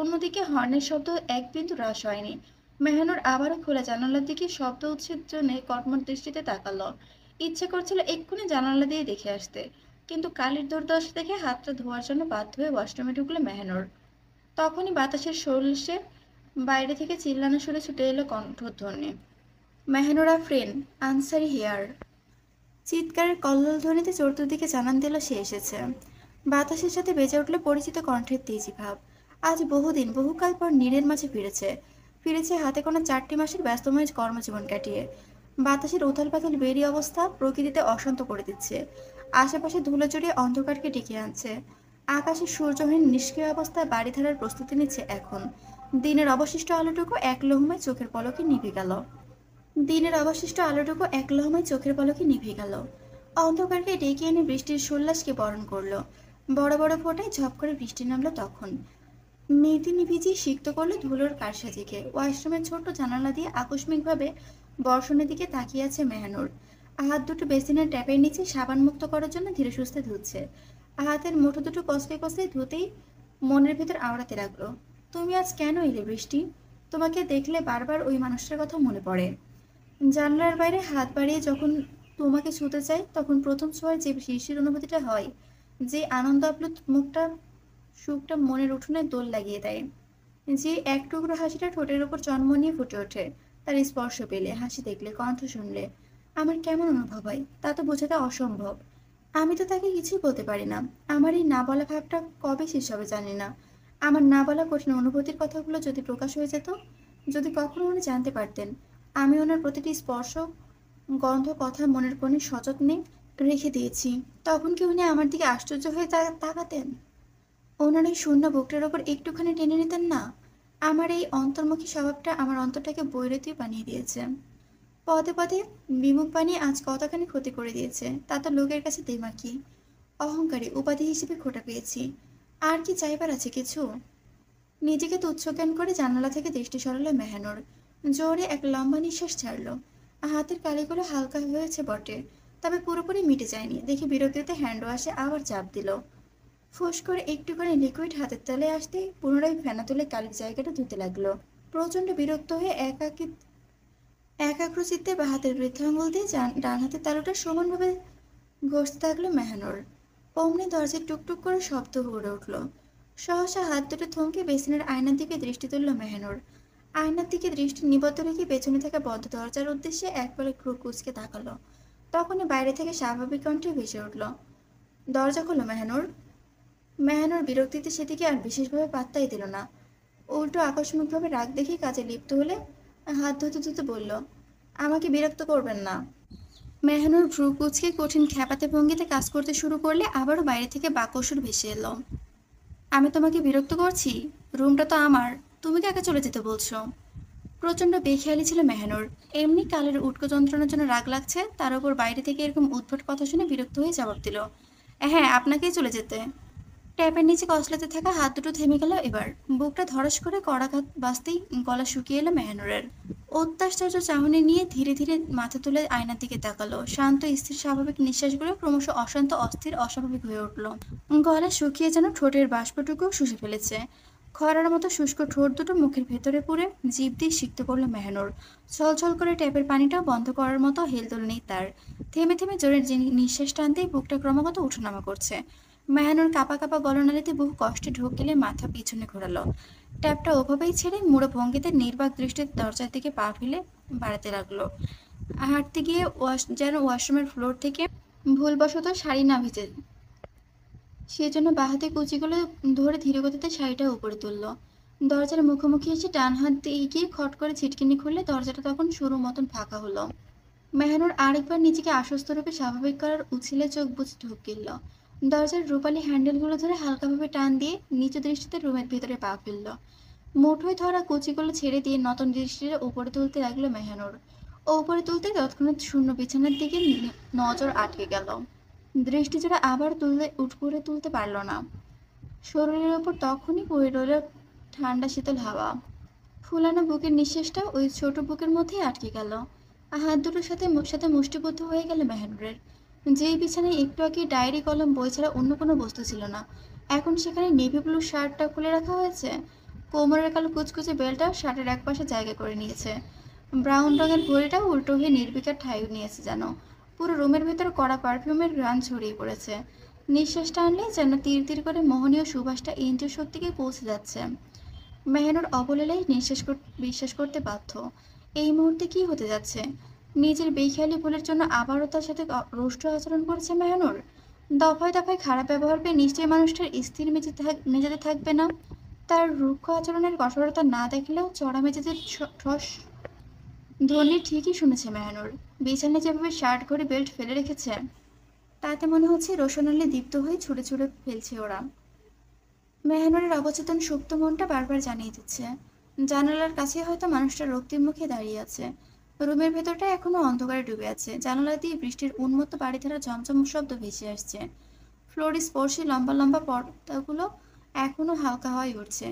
অন্যদিকে হর্নের শব্দ এক বিন্দু হ্রাস হয়নি মেহানুর আবারও খোলা জানালার দিকে শব্দ উচ্ছেদ জন্য কর্ম দৃষ্টিতে তাকালো ইচ্ছে করছিল এক্ষুনি জানালা দিয়ে দেখে আসতে কিন্তু কালির দুর্দশা দেখে হাতটা ধোয়ার জন্য বাধ্য হয়ে ওয়াশরুমে ঢুকলো মেহানুর তখনই বাতাসের সরষে বাইরে থেকে চিল্লানো শুনে ছুটে এলো কণ্ঠধ্বনি মেহনুরা ফ্রেন্ড আনসারি হেয়ার চিৎকারের কল্লোল ধ্বনিতে চতুর্দিকে জানান দিল সে এসেছে বাতাসের সাথে বেজে উঠলো পরিচিত কণ্ঠের তেজি ভাব আজ বহুদিন বহুকাল পর নীরের মাঝে ফিরেছে ফিরেছে হাতে কোনো চারটি মাসের ব্যস্তময় কর্মজীবন কাটিয়ে বাতাসের উথাল পাতাল বেরি অবস্থা প্রকৃতিতে অশান্ত করে দিচ্ছে আশেপাশে ধুলো জড়িয়ে অন্ধকারকে ডেকে আনছে আকাশে সূর্যহীন নিষ্ক্রিয় অবস্থায় বাড়ি ধারার প্রস্তুতি নিচ্ছে এখন দিনের অবশিষ্ট আলোটুকু এক লহুমায় চোখের পলকে নিভে গেল দিনের অবশিষ্ট আলোটুকু এক লহুমায় চোখের পলকে নিভে গেল অন্ধকারকে ডেকে এনে বৃষ্টির সল্লাসকে বরণ করলো বড় বড় ফোটায় ঝপ করে বৃষ্টি নামলো তখন মেদিনী ভিজিয়ে সিক্ত করলো ধুলোর কারসাজিকে ওয়াশরুমের ছোট্ট জানালা দিয়ে আকস্মিকভাবে বর্ষণের দিকে তাকিয়ে আছে মেহানুর আহাত দুটো বেসিনের ট্যাপের নিচে সাবান মুক্ত করার জন্য ধীরে সুস্থে ধুচ্ছে আহাতের মুঠো দুটো কষলে কষলে ধুতেই মনের ভেতর আওড়াতে লাগলো তুমি আজ কেন এলে বৃষ্টি তোমাকে দেখলে বারবার ওই মানুষটার কথা মনে পড়ে জানলার বাইরে হাত বাড়িয়ে যখন তোমাকে ছুতে চাই তখন প্রথম ছোঁয়ার যে শীর্ষের অনুভূতিটা হয় যে আনন্দ আপ্লুত মুখটা সুখটা মনের উঠোনে দোল লাগিয়ে দেয় যে এক টুকরো হাসিটা ঠোঁটের ওপর জন্ম নিয়ে ফুটে ওঠে তার স্পর্শ পেলে হাসি দেখলে কণ্ঠ শুনলে আমার কেমন অনুভব হয় তা তো বোঝাটা অসম্ভব আমি তো তাকে কিছুই বলতে পারি না আমার এই না বলা ভাবটা কবে শেষ হবে জানি না আমার না বলা কঠিন অনুভূতির কথাগুলো যদি প্রকাশ হয়ে যেত যদি কখনো উনি জানতে পারতেন আমি ওনার প্রতিটি স্পর্শ গন্ধ কথা মনের কোনে সযত্নে রেখে দিয়েছি তখন কি উনি আমার দিকে আশ্চর্য হয়ে তাকাতেন ওনার এই শূন্য বুকটার ওপর একটুখানি টেনে নিতেন না আমার এই অন্তর্মুখী স্বভাবটা আমার অন্তরটাকে বৈরতীয় বানিয়ে দিয়েছে পদে পদে বিমুখ বানিয়ে আজ কতখানি ক্ষতি করে দিয়েছে তা তো লোকের কাছে দেমাকি অহংকারী উপাধি হিসেবে খোটা পেয়েছি আর কি চাইবার আছে কিছু নিজেকে তুচ্ছ জ্ঞান করে জানালা থেকে দৃষ্টি সরালো মেহানোর জোরে এক লম্বা নিঃশ্বাস ছাড়ল হাতের কালিগুলো হালকা হয়েছে বটে তবে পুরোপুরি মিটে যায়নি দেখে বিরক্তিতে হ্যান্ড ওয়াশে আবার চাপ দিল ফোঁস করে একটু করে লিকুইড হাতের তলে আসতে পুনরায় ফেনা তুলে কালির জায়গাটা ধুতে লাগলো প্রচণ্ড বিরক্ত হয়ে একাকি একাগ্রচিত্তে বা হাতের বৃদ্ধ আঙুল দিয়ে ডান হাতের তালুটা সমানভাবে ঘষতে থাকলো মেহানোর অমনি দরজায় টুকটুক করে শব্দ ভরে উঠল সহসা হাত দুটো থমকে বেসিনের আয়নার দিকে দৃষ্টি তুলল মেহনুর আয়নার দিকে দৃষ্টি নিবদ্ধ রেখে পেছনে থাকা বদ্ধ দরজার উদ্দেশ্যে একবারে ক্রু কুচকে তাকালো তখনই বাইরে থেকে স্বাভাবিক কণ্ঠে ভেসে উঠল দরজা খোলো মেহনুর মেহনুর বিরক্তিতে সেদিকে আর বিশেষভাবে পাত্তাই দিল না উল্টো আকস্মিকভাবে রাগ দেখে কাজে লিপ্ত হলে হাত ধুতে ধুতে বলল আমাকে বিরক্ত করবেন না মেহনুর ভ্রু কুচকে কঠিন খ্যাপাতে ভঙ্গিতে কাজ করতে শুরু করলে আবারও বাইরে থেকে বাকসুর ভেসে এলো আমি তোমাকে বিরক্ত করছি রুমটা তো আমার তুমি কাকে চলে যেতে বলছো প্রচণ্ড বেখেয়ালি ছিল মেহনুর এমনি কালের উটকো যন্ত্রণার জন্য রাগ লাগছে তার উপর বাইরে থেকে এরকম উদ্ভট কথা শুনে বিরক্ত হয়ে জবাব দিল হ্যাঁ আপনাকেই চলে যেতে ট্যাপের নিচে কসলাতে থাকা হাত দুটো থেমে গেল এবার বুকটা ধরস করে কড়াঘাত বাঁচতেই গলা শুকিয়ে এলো মেহানুরের অত্যাশ্চর্য চাহনি নিয়ে ধীরে ধীরে মাথা তুলে আয়নার দিকে তাকালো শান্ত স্থির স্বাভাবিক নিঃশ্বাসগুলো ক্রমশ অশান্ত অস্থির অস্বাভাবিক হয়ে উঠল গলা শুকিয়ে যেন ঠোঁটের বাষ্পটুকু শুষে ফেলেছে খরার মতো শুষ্ক ঠোঁট দুটো মুখের ভেতরে পুরে জীব দিয়ে সিক্ত করলো মেহানুর ছলছল করে ট্যাপের পানিটাও বন্ধ করার মতো হেলদোল নেই তার থেমে থেমে জোরের নিঃশ্বাস টানতেই বুকটা ক্রমাগত উঠোনামা করছে মেহানুর কাপা কাপা গলনালীতে বহু কষ্টে ঢুকিলে গেলে মাথা পিছনে ঘোরালো ট্যাপটা ওভাবেই ছেড়ে মুড়ো ভঙ্গিতে নির্বাক দৃষ্টির দরজার দিকে পা ফেলে বাড়াতে লাগলো হাঁটতে গিয়ে ওয়াশ যেন ওয়াশরুমের ফ্লোর থেকে ভুলবশত শাড়ি না ভিজে সেজন্য বাহাতে কুচিগুলো ধরে ধীরে গতিতে শাড়িটা উপরে তুললো দরজার মুখোমুখি এসে ডান হাত দিয়ে গিয়ে খট করে ছিটকিনি খুললে দরজাটা তখন শুরু মতন ফাঁকা হলো মেহানুর আরেকবার নিজেকে আশ্বস্ত রূপে স্বাভাবিক করার উছিলে চোখ বুঝে ঢুকিল দরজার রূপালি হ্যান্ডেলগুলো ধরে হালকাভাবে টান দিয়ে নিচু দৃষ্টিতে রুমের ভিতরে পা ফেলল মুঠোয় ধরা কুচিগুলো ছেড়ে দিয়ে নতুন দৃষ্টিতে উপরে তুলতে লাগলো মেহানুর উপরে তুলতে তৎক্ষণাৎ শূন্য বিছানার দিকে নজর আটকে গেল দৃষ্টি জোড়া আবার তুলতে উঠ করে তুলতে পারল না শরীরের ওপর তখনই বয়ে রইল ঠান্ডা শীতল হাওয়া ফুলানো বুকের নিঃশ্বাসটা ওই ছোট বুকের মধ্যেই আটকে গেল হাত দুটোর সাথে সাথে মুষ্টিবদ্ধ হয়ে গেল মেহানুরের যেই বিছানায় একটু আগে ডায়েরি কলম বই ছাড়া অন্য কোনো বস্তু ছিল না এখন সেখানে নেভি ব্লু শার্টটা খুলে রাখা হয়েছে কোমরের কালো কুচকুচে বেলটা শার্টের একপাশে জায়গা করে নিয়েছে ব্রাউন রঙের ঘড়িটা উল্টো হয়ে নির্বিকার ঠাই নিয়েছে যেন পুরো রুমের ভেতর কড়া পারফিউমের গ্রান ছড়িয়ে পড়েছে নিঃশ্বাসটা আনলে যেন তীর তীর করে মোহনীয় সুভাষটা ইন্দ্রিয় শক্তিকে পৌঁছে যাচ্ছে মেহেনুর অবলেলাই নিঃশ্বাস বিশ্বাস করতে বাধ্য এই মুহূর্তে কি হতে যাচ্ছে নিজের বেখেয়ালি ভুলের জন্য আবারও তার সাথে রুষ্ট আচরণ করেছে মেহানুর দফায় দফায় খারাপ ব্যবহার পেয়ে নিশ্চয়ই মানুষটার স্থির মেজে মেজাজে থাকবে না তার রুক্ষ আচরণের কঠোরতা না দেখলেও চড়া মেজাজের ঠস ধ্বনি ঠিকই শুনেছে মেহানুর বিছানে যেভাবে শার্ট করে বেল্ট ফেলে রেখেছে তাতে মনে হচ্ছে আলী দীপ্ত হয়ে ছুটে ছুটে ফেলছে ওরা মেহানুরের অবচেতন সুপ্ত মনটা বারবার জানিয়ে দিচ্ছে জানালার কাছে হয়তো মানুষটা রক্তির মুখে দাঁড়িয়ে আছে রুমের ভেতরটা এখনো অন্ধকারে ডুবে আছে জানালা দিয়ে বৃষ্টির উন্মত্ত বাড়িধারা ঝমঝম শব্দ ভেসে আসছে ফ্লোর স্পর্শে লম্বা লম্বা পর্দাগুলো এখনো হালকা হয়ে উঠছে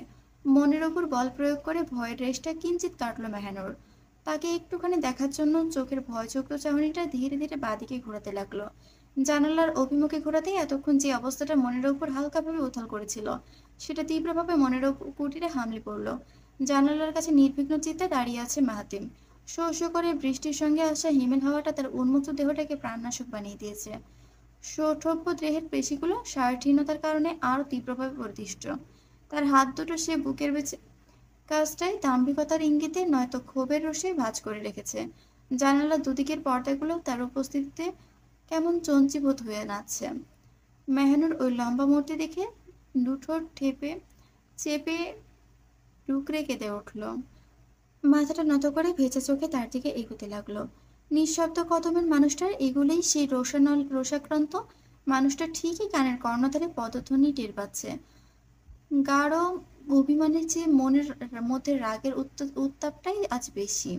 মনের ওপর বল প্রয়োগ করে ভয়ের রেশটা কিঞ্চিত কাটলো মেহানোর তাকে একটুখানি দেখার জন্য চোখের ভয় ভয়চক্র চাহনিটা ধীরে ধীরে বাদিকে ঘোরাতে লাগলো জানালার অভিমুখে ঘোরাতেই এতক্ষণ যে অবস্থাটা মনের ওপর হালকাভাবে উথাল করেছিল সেটা তীব্রভাবে মনের কুটিরে হামলে পড়লো জানালার কাছে নির্বিঘ্ন চিত্তে দাঁড়িয়ে আছে মাহাতিম শো শো করে বৃষ্টির সঙ্গে আসা হিমেল হাওয়াটা তার উন্মুক্ত দেহটাকে প্রাণনাশক বানিয়ে দিয়েছে সৌঠভ্য দেহের পেশিগুলো সার্থীনতার কারণে আরও তীব্রভাবে প্রতিষ্ঠ তার হাত দুটো সে বুকের বেছে কাজটাই দাম্ভিকতার ইঙ্গিতে নয়তো ক্ষোভের রসে ভাজ করে রেখেছে জানালা দুদিকের পর্দাগুলো তার উপস্থিতিতে কেমন চঞ্চীভূত হয়ে নাচছে মেহানুর ওই লম্বা মূর্তি দেখে দুঠোর ঠেপে চেপে টুকরে কেঁদে উঠল মাথাটা নত করে ভেজা চোখে তার দিকে এগোতে লাগলো নিঃশব্দ কদমের মানুষটার এগুলেই সেই রোষানল রোষাক্রান্ত মানুষটা ঠিকই কানের কর্ণধারে পদধ্বনি টের পাচ্ছে গাঢ় অভিমানের চেয়ে মনের মধ্যে রাগের উত্তাপটাই আজ বেশি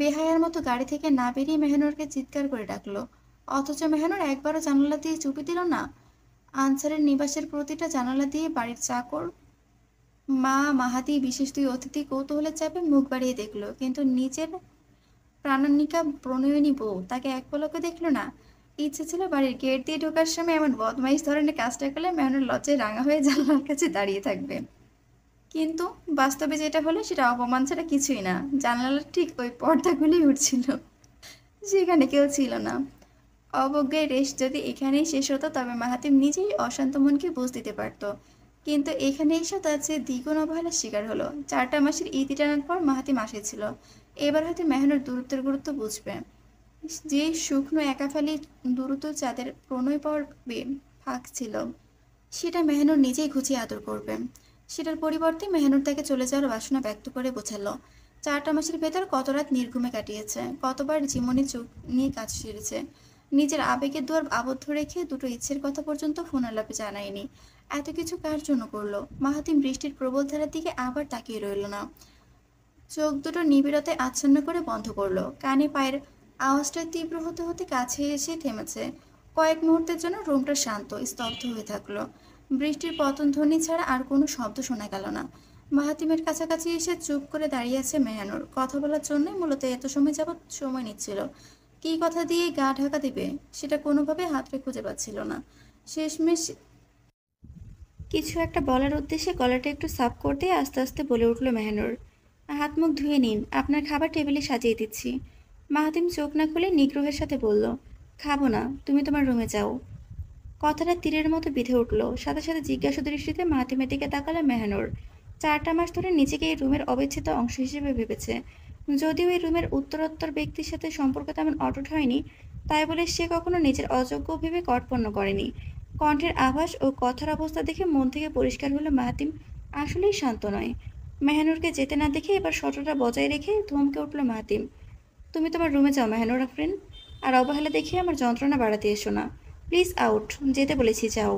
বেহায়ার মতো গাড়ি থেকে না বেরিয়ে মেহানোরকে চিৎকার করে ডাকলো অথচ মেহানোর একবারও জানালা দিয়ে চুপি দিল না আনসারের নিবাসের প্রতিটা জানালা দিয়ে বাড়ির চাকর মা মাহাতি বিশেষ দুই অতিথি কৌতূহলের চাপে মুখ বাড়িয়ে দেখলো কিন্তু নিজের প্রাণানিকা প্রণয়নী বউ তাকে এক পলকে দেখলো না ইচ্ছে ছিল বাড়ির গেট দিয়ে ঢোকার সময় এমন বদমাইশ ধরনের কাজটা করলে ম্যানের লজ্জায় রাঙা হয়ে জানলার কাছে দাঁড়িয়ে থাকবে কিন্তু বাস্তবে যেটা হলো সেটা অপমান ছাড়া কিছুই না জানলার ঠিক ওই পর্দা খুলেই উঠছিল সেখানে কেউ ছিল না অবজ্ঞের রেশ যদি এখানেই শেষ হতো তবে মাহাতিম নিজেই অশান্ত মনকে বুঝ দিতে পারতো কিন্তু এখানে এসে তার যে দ্বিগুণ অবহেলার শিকার হলো চারটা মাসের ইতি টানার পর মাহাতি মাসে ছিল এবার হয়তো মেহনুর দূরত্বের গুরুত্ব বুঝবে যে শুকনো একাফালি দূরত্ব চাঁদের প্রণয় পর্বে ফাঁক ছিল সেটা মেহনুর নিজেই ঘুচিয়ে আদর করবে সেটার পরিবর্তে মেহনুর তাকে চলে যাওয়ার বাসনা ব্যক্ত করে বোঝালো চারটা মাসের ভেতর কত রাত নির্ঘুমে কাটিয়েছে কতবার জীবনে চোখ নিয়ে কাজ সেরেছে নিজের আবেগের দুয়ার আবদ্ধ রেখে দুটো ইচ্ছের কথা পর্যন্ত ফোন আলাপে জানায়নি এত কিছু কার জন্য করলো মাহাতিম বৃষ্টির প্রবল ধারার দিকে আবার তাকিয়ে রইল না চোখ দুটো নিবিড়তায় আচ্ছন্ন করে বন্ধ করলো কানে পায়ের আওয়াজটা তীব্র হতে হতে কাছে এসে থেমেছে কয়েক মুহূর্তের জন্য রুমটা শান্ত স্তব্ধ হয়ে থাকলো বৃষ্টির পতন ধ্বনি ছাড়া আর কোনো শব্দ শোনা গেল না মাহাতিমের কাছাকাছি এসে চুপ করে দাঁড়িয়ে আছে মেহানুর কথা বলার জন্য মূলত এত সময় যাবৎ সময় নিচ্ছিল কি কথা দিয়ে গা ঢাকা দিবে সেটা কোনোভাবে হাতরে খুঁজে পাচ্ছিল না শেষমেশ কিছু একটা বলার উদ্দেশ্যে গলাটা একটু সাফ করতে আস্তে আস্তে বলে উঠল মেহানুর হাত মুখ ধুয়ে নিন আপনার খাবার টেবিলে সাজিয়ে দিচ্ছি মাহাতিম চোখ না খুলে নিগ্রহের সাথে বলল খাবো না তুমি তোমার রুমে যাও কথাটা তীরের মতো বিধে উঠল সাথে সাথে জিজ্ঞাসা দৃষ্টিতে মাহাতিমের দিকে তাকালো মেহানুর চারটা মাস ধরে নিজেকে এই রুমের অবিচ্ছেদ্য অংশ হিসেবে ভেবেছে যদিও এই রুমের উত্তরোত্তর ব্যক্তির সাথে সম্পর্ক তেমন অটুট হয়নি তাই বলে সে কখনো নিজের অযোগ্য ভেবে কর্পণ্য করেনি কণ্ঠের আভাস ও কথার অবস্থা দেখে মন থেকে পরিষ্কার হলো মাহাতিম আসলেই শান্ত নয় মেহানুরকে যেতে না দেখে এবার শটটা বজায় রেখে ধমকে উঠল মাহাতিম তুমি তোমার রুমে যাও মেহানুর আফরিন আর অবহেলা দেখে আমার যন্ত্রণা বাড়াতে এসো না প্লিজ আউট যেতে বলেছি যাও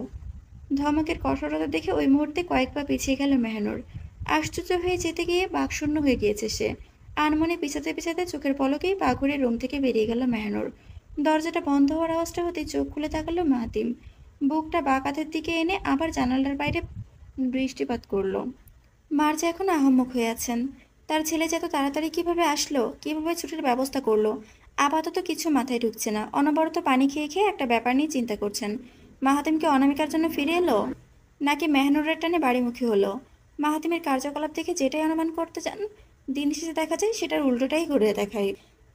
ধমকের কঠোরতা দেখে ওই মুহূর্তে কয়েক পা পিছিয়ে গেল মেহানুর আশ্চর্য হয়ে যেতে গিয়ে বাকশূন্য হয়ে গিয়েছে সে আনমনে পিছাতে পিছাতে চোখের পলকেই পা ঘুরে রুম থেকে বেরিয়ে গেল মেহানুর দরজাটা বন্ধ হওয়ার আওয়াজটা হতে চোখ খুলে তাকালো মাহাতিম বুকটা বাঁকাতের দিকে এনে আবার জানালার বাইরে বৃষ্টিপাত করলো মার্জা এখন আহম্মক হয়ে আছেন তার ছেলে যে এত তাড়াতাড়ি কিভাবে আসলো কিভাবে ছুটির ব্যবস্থা করলো আপাতত কিছু মাথায় ঢুকছে না অনবরত পানি খেয়ে খেয়ে একটা ব্যাপার নিয়ে চিন্তা করছেন মাহাতিমকে অনামিকার জন্য ফিরে এলো নাকি মেহনুরের টানে বাড়িমুখী হলো মাহাতিমের কার্যকলাপ দেখে যেটাই অনুমান করতে চান দিন শেষে দেখা যায় সেটার উল্টোটাই ঘুরে দেখায়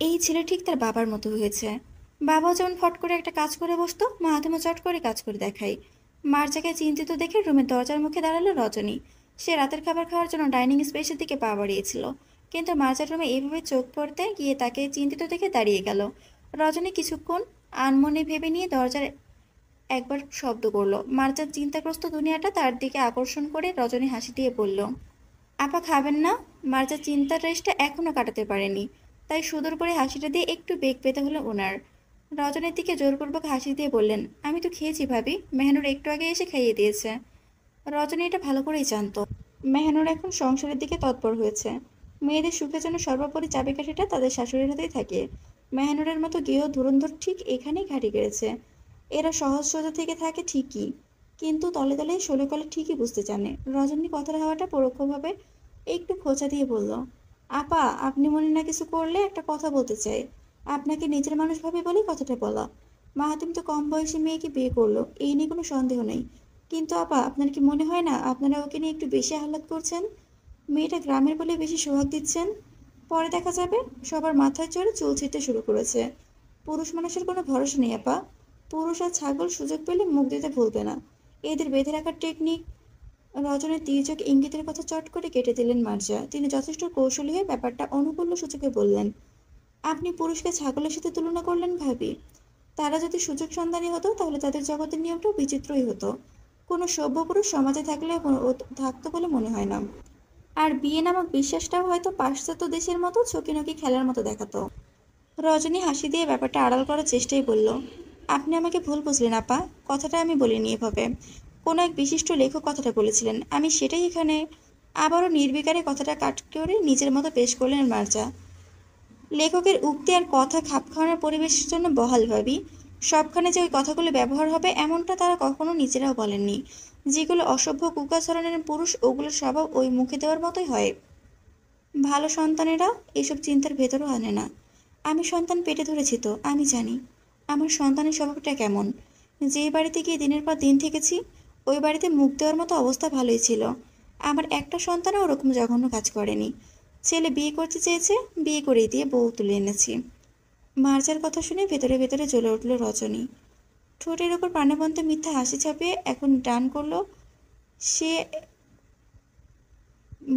এই ছেলে ঠিক তার বাবার মতো হয়েছে বাবা যেমন ফট করে একটা কাজ করে বসতো মাহাতেমা চট করে কাজ করে দেখায় মার্জাকে চিন্তিত দেখে রুমের দরজার মুখে দাঁড়ালো রজনী সে রাতের খাবার খাওয়ার জন্য ডাইনিং স্পেসের দিকে পা বাড়িয়েছিল কিন্তু মার্জার রুমে এইভাবে চোখ পড়তে গিয়ে তাকে চিন্তিত দেখে দাঁড়িয়ে গেল রজনী কিছুক্ষণ আনমনে ভেবে নিয়ে দরজার একবার শব্দ করলো মার্জার চিন্তাগ্রস্ত দুনিয়াটা তার দিকে আকর্ষণ করে রজনী হাসি দিয়ে বলল আপা খাবেন না মার্জার চিন্তার রেসটা এখনও কাটাতে পারেনি তাই সুদূর করে হাসিটা দিয়ে একটু বেগ পেতে হলো ওনার রজনের দিকে জোরপূর্বক হাসি দিয়ে বললেন আমি তো খেয়েছি ভাবি মেহনুর একটু আগে এসে খাইয়ে দিয়েছে রজনী এটা ভালো করেই জানত মেহনুর এখন সংসারের দিকে তৎপর হয়েছে মেয়েদের সুখে যেন সর্বোপরি চাবিকাঠিটা তাদের শাশুড়ির হাতেই থাকে মেহনুরের মতো গেহ ধুরন্ধর ঠিক এখানেই ঘাটি গেড়েছে এরা সহজ সোজা থেকে থাকে ঠিকই কিন্তু তলে তলে কলে ঠিকই বুঝতে জানে রজনী কথার হাওয়াটা পরোক্ষভাবে একটু খোঁচা দিয়ে বলল আপা আপনি মনে না কিছু করলে একটা কথা বলতে চাই আপনাকে নিজের মানুষ ভাবে বলেই কথাটা বলা মাহাতিম তো কম বয়সী মেয়েকে বিয়ে করলো এই নিয়ে কোনো সন্দেহ নেই কিন্তু আপা আপনার কি মনে হয় না আপনারা ওকে নিয়ে একটু বেশি আহ্লাদ করছেন মেয়েটা গ্রামের বলে বেশি সোহাগ দিচ্ছেন পরে দেখা যাবে সবার মাথায় চড়ে চুল ছিটতে শুরু করেছে পুরুষ মানুষের কোনো ভরসা নেই আপা পুরুষ আর ছাগল সুযোগ পেলে মুখ দিতে ভুলবে না এদের বেঁধে রাখার টেকনিক রজনের তীর্যক ইঙ্গিতের কথা চট করে কেটে দিলেন মার্জা তিনি যথেষ্ট কৌশলী হয়ে ব্যাপারটা অনুকূল্য সূচকে বললেন আপনি পুরুষকে ছাগলের সাথে তুলনা করলেন ভাবি তারা যদি সুযোগ সন্ধানী হতো তাহলে তাদের জগতের নিয়মটাও বিচিত্রই হতো কোনো সভ্য পুরুষ সমাজে থাকলে থাকতো বলে মনে হয় না আর বিয়ে নামক বিশ্বাসটাও হয়তো পাশ্চাত্য দেশের মতো ছকিনকি খেলার মতো দেখাতো রজনী হাসি দিয়ে ব্যাপারটা আড়াল করার চেষ্টাই বলল আপনি আমাকে ভুল বুঝলেন আপা কথাটা আমি বলিনি এভাবে কোনো এক বিশিষ্ট লেখক কথাটা বলেছিলেন আমি সেটাই এখানে আবারও নির্বিকারে কথাটা কাট করে নিজের মতো পেশ করলেন মার্জা লেখকের উক্তি আর কথা খাপ খাওয়ানোর পরিবেশের জন্য বহাল ভাবি সবখানে যে ওই কথাগুলো ব্যবহার হবে এমনটা তারা কখনো নিজেরাও বলেননি যেগুলো অসভ্য কুকাচরণের পুরুষ ওগুলোর স্বভাব ওই মুখে দেওয়ার মতোই হয় ভালো সন্তানেরা এসব চিন্তার ভেতরও আনে না আমি সন্তান পেটে ধরেছি তো আমি জানি আমার সন্তানের স্বভাবটা কেমন যে বাড়িতে গিয়ে দিনের পর দিন থেকেছি ওই বাড়িতে মুখ দেওয়ার মতো অবস্থা ভালোই ছিল আমার একটা সন্তানও ওরকম জঘন্য কাজ করেনি ছেলে বিয়ে করতে চেয়েছে বিয়ে করে দিয়ে বউ তুলে এনেছি মার্জার কথা শুনে ভেতরে ভেতরে জ্বলে উঠল রজনী ঠোঁটের ওপর প্রাণবন্ত মিথ্যা হাসি ছাপিয়ে এখন ডান করলো সে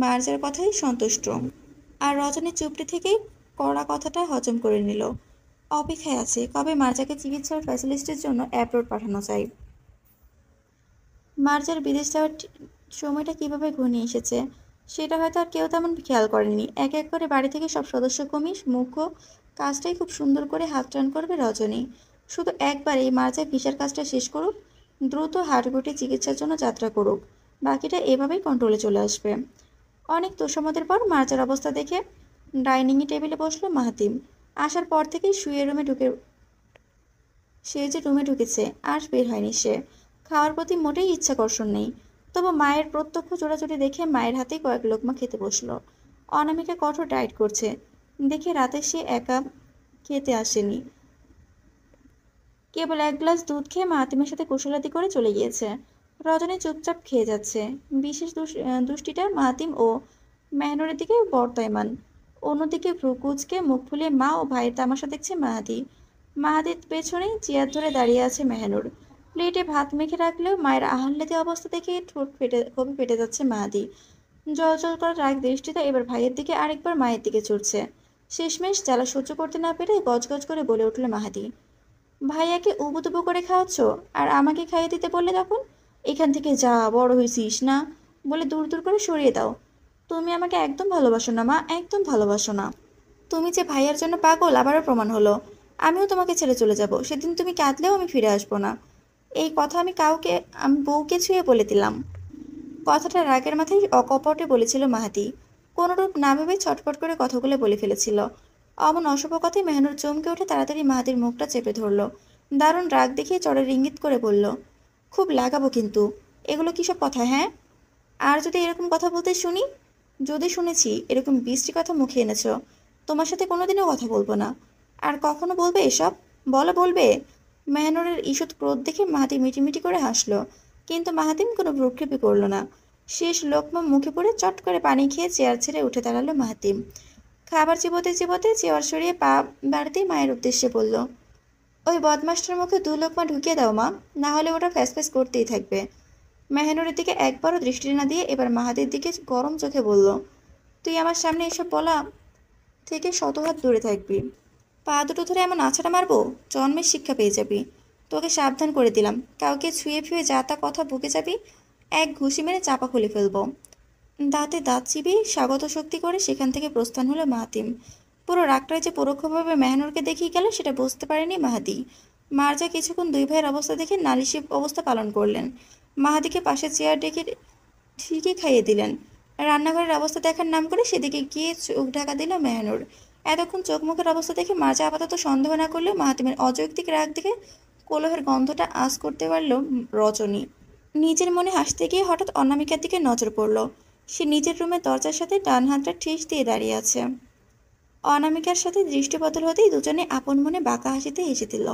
মার্জার কথাই সন্তুষ্ট আর রজনী চুপটি থেকেই কড়া কথাটা হজম করে নিল অপেক্ষায় আছে কবে মার্জাকে চিকিৎসার ফ্যাসিলিস্টের জন্য অ্যাপ্রোড পাঠানো যায় মার্জার বিদেশ যাওয়ার সময়টা কিভাবে ঘনিয়ে এসেছে সেটা হয়তো আর কেউ তেমন খেয়াল করেনি এক এক করে বাড়ি থেকে সব সদস্য কমিস মুখ্য কাজটাই খুব সুন্দর করে হাত টান করবে রজনী শুধু একবার এই মার্জায় ভিসার কাজটা শেষ করুক দ্রুত হাটগুটি চিকিৎসার জন্য যাত্রা করুক বাকিটা এভাবেই কন্ট্রোলে চলে আসবে অনেক তোষামতের পর মার্জার অবস্থা দেখে ডাইনিং টেবিলে বসলো মাহাতিম আসার পর থেকেই শুয়ে রুমে ঢুকে সে যে রুমে ঢুকেছে আর বের হয়নি সে খাওয়ার প্রতি মোটেই ইচ্ছাকর্ষণ নেই তবু মায়ের প্রত্যক্ষ চোরাচুরি দেখে মায়ের হাতেই কয়েক লোকমা খেতে বসল অনামিকা কঠোর ডায়েট করছে দেখে রাতে সে একা খেতে আসেনি কেবল এক গ্লাস দুধ খেয়ে মাতিমের সাথে কুশলাদি করে চলে গিয়েছে রজনী চুপচাপ খেয়ে যাচ্ছে বিশেষ দুষ্টিটা মাতিম ও মেহনুরের দিকে বর্তায়মান অন্যদিকে ভ্রুকুচকে মুখ ফুলে মা ও ভাইয়ের তামাশা দেখছে মাহাদি মাহাদির পেছনেই চেয়ার ধরে দাঁড়িয়ে আছে মেহনুর প্লেটে ভাত মেখে রাখলেও মায়ের আহ্লাদী অবস্থা দেখে ঠোঁট ফেটে কবি ফেটে যাচ্ছে মাদি জল জল করার রাগ দৃষ্টিতে এবার ভাইয়ের দিকে আরেকবার মায়ের দিকে ছুটছে শেষমেশ জ্বালা সহ্য করতে না পেরে গজগজ করে বলে উঠল মাহাদি ভাইয়াকে উবুতুবু করে খাওয়াচ্ছ আর আমাকে খাইয়ে দিতে বললে তখন এখান থেকে যা বড় হয়েছিস না বলে দূর দূর করে সরিয়ে দাও তুমি আমাকে একদম ভালোবাসো না মা একদম ভালোবাসো না তুমি যে ভাইয়ার জন্য পাগল আবারও প্রমাণ হলো আমিও তোমাকে ছেড়ে চলে যাব সেদিন তুমি কাঁদলেও আমি ফিরে আসবো না এই কথা আমি কাউকে আমি বউকে ছুঁয়ে বলে দিলাম কথাটা রাগের মাথায় অকপটে বলেছিল মাহাতি কোনোরূপ না ভেবে ছটফট করে কথাগুলো বলে ফেলেছিল অমন অশুভ কথায় মেহনুর চমকে উঠে তাড়াতাড়ি মাহাতির মুখটা চেপে ধরল দারুণ রাগ দেখিয়ে চড়ের ইঙ্গিত করে বলল খুব লাগাবো কিন্তু এগুলো কি সব কথা হ্যাঁ আর যদি এরকম কথা বলতে শুনি যদি শুনেছি এরকম বৃষ্টি কথা মুখে এনেছ তোমার সাথে কোনোদিনও কথা বলবো না আর কখনো বলবে এসব বলো বলবে মেহনুরের ঈষৎ ক্রোধ দেখে মাহাতিম মিটিমিটি করে হাসলো কিন্তু মাহাতিম কোনো ভ্রুক্ষেপই করলো না শেষ লোকমা মুখে পড়ে চট করে পানি খেয়ে চেয়ার ছেড়ে উঠে দাঁড়ালো মাহাতিম খাবার চিবোতে চিবোতে চেয়ার সরিয়ে পা বাড়তেই মায়ের উদ্দেশ্যে বলল ওই বদমাস্টার মুখে দু লোকমা ঢুকিয়ে দাও মা না হলে ওটা ফ্যাস ফ্যাস করতেই থাকবে মেহনরের দিকে একবারও দৃষ্টি না দিয়ে এবার মাহাতির দিকে গরম চোখে বলল তুই আমার সামনে এসব বলা থেকে শত হাত দূরে থাকবি পা দুটো ধরে এমন আছাড়া মারবো জন্মের শিক্ষা পেয়ে যাবি তোকে সাবধান করে দিলাম কাউকে ছুঁয়ে ফুয়ে যা তা কথা বুকে যাবি এক ঘুষি মেরে চাপা খুলে ফেলবো দাঁতে দাঁত চিবি স্বাগত শক্তি করে সেখান থেকে প্রস্থান হলো মাহাতিম পুরো রাগটায় যে পরোক্ষভাবে মেহনুরকে দেখিয়ে গেল সেটা বুঝতে পারেনি মাহাদি মার্জা কিছুক্ষণ দুই ভাইয়ের অবস্থা দেখে নালিশি অবস্থা পালন করলেন মাহাদিকে পাশে চেয়ার ডেকে ঠিকই খাইয়ে দিলেন রান্নাঘরের অবস্থা দেখার নাম করে সেদিকে গিয়ে চোখ ঢাকা দিল মেহনুর এতক্ষণ চোখ মুখের অবস্থা দেখে মাজা আপাতত সন্দেহ না করলেও মাহাতিমের অযৌক্তিক রাগ দেখে কলহের গন্ধটা আজ করতে পারল রজনী নিজের মনে হাসতে গিয়ে হঠাৎ অনামিকার দিকে নজর পড়ল সে নিজের রুমের দরজার সাথে ডান হাতটা ঠেস দিয়ে দাঁড়িয়ে আছে অনামিকার সাথে দৃষ্টি হতেই দুজনে আপন মনে বাঁকা হাসিতে হেসে দিল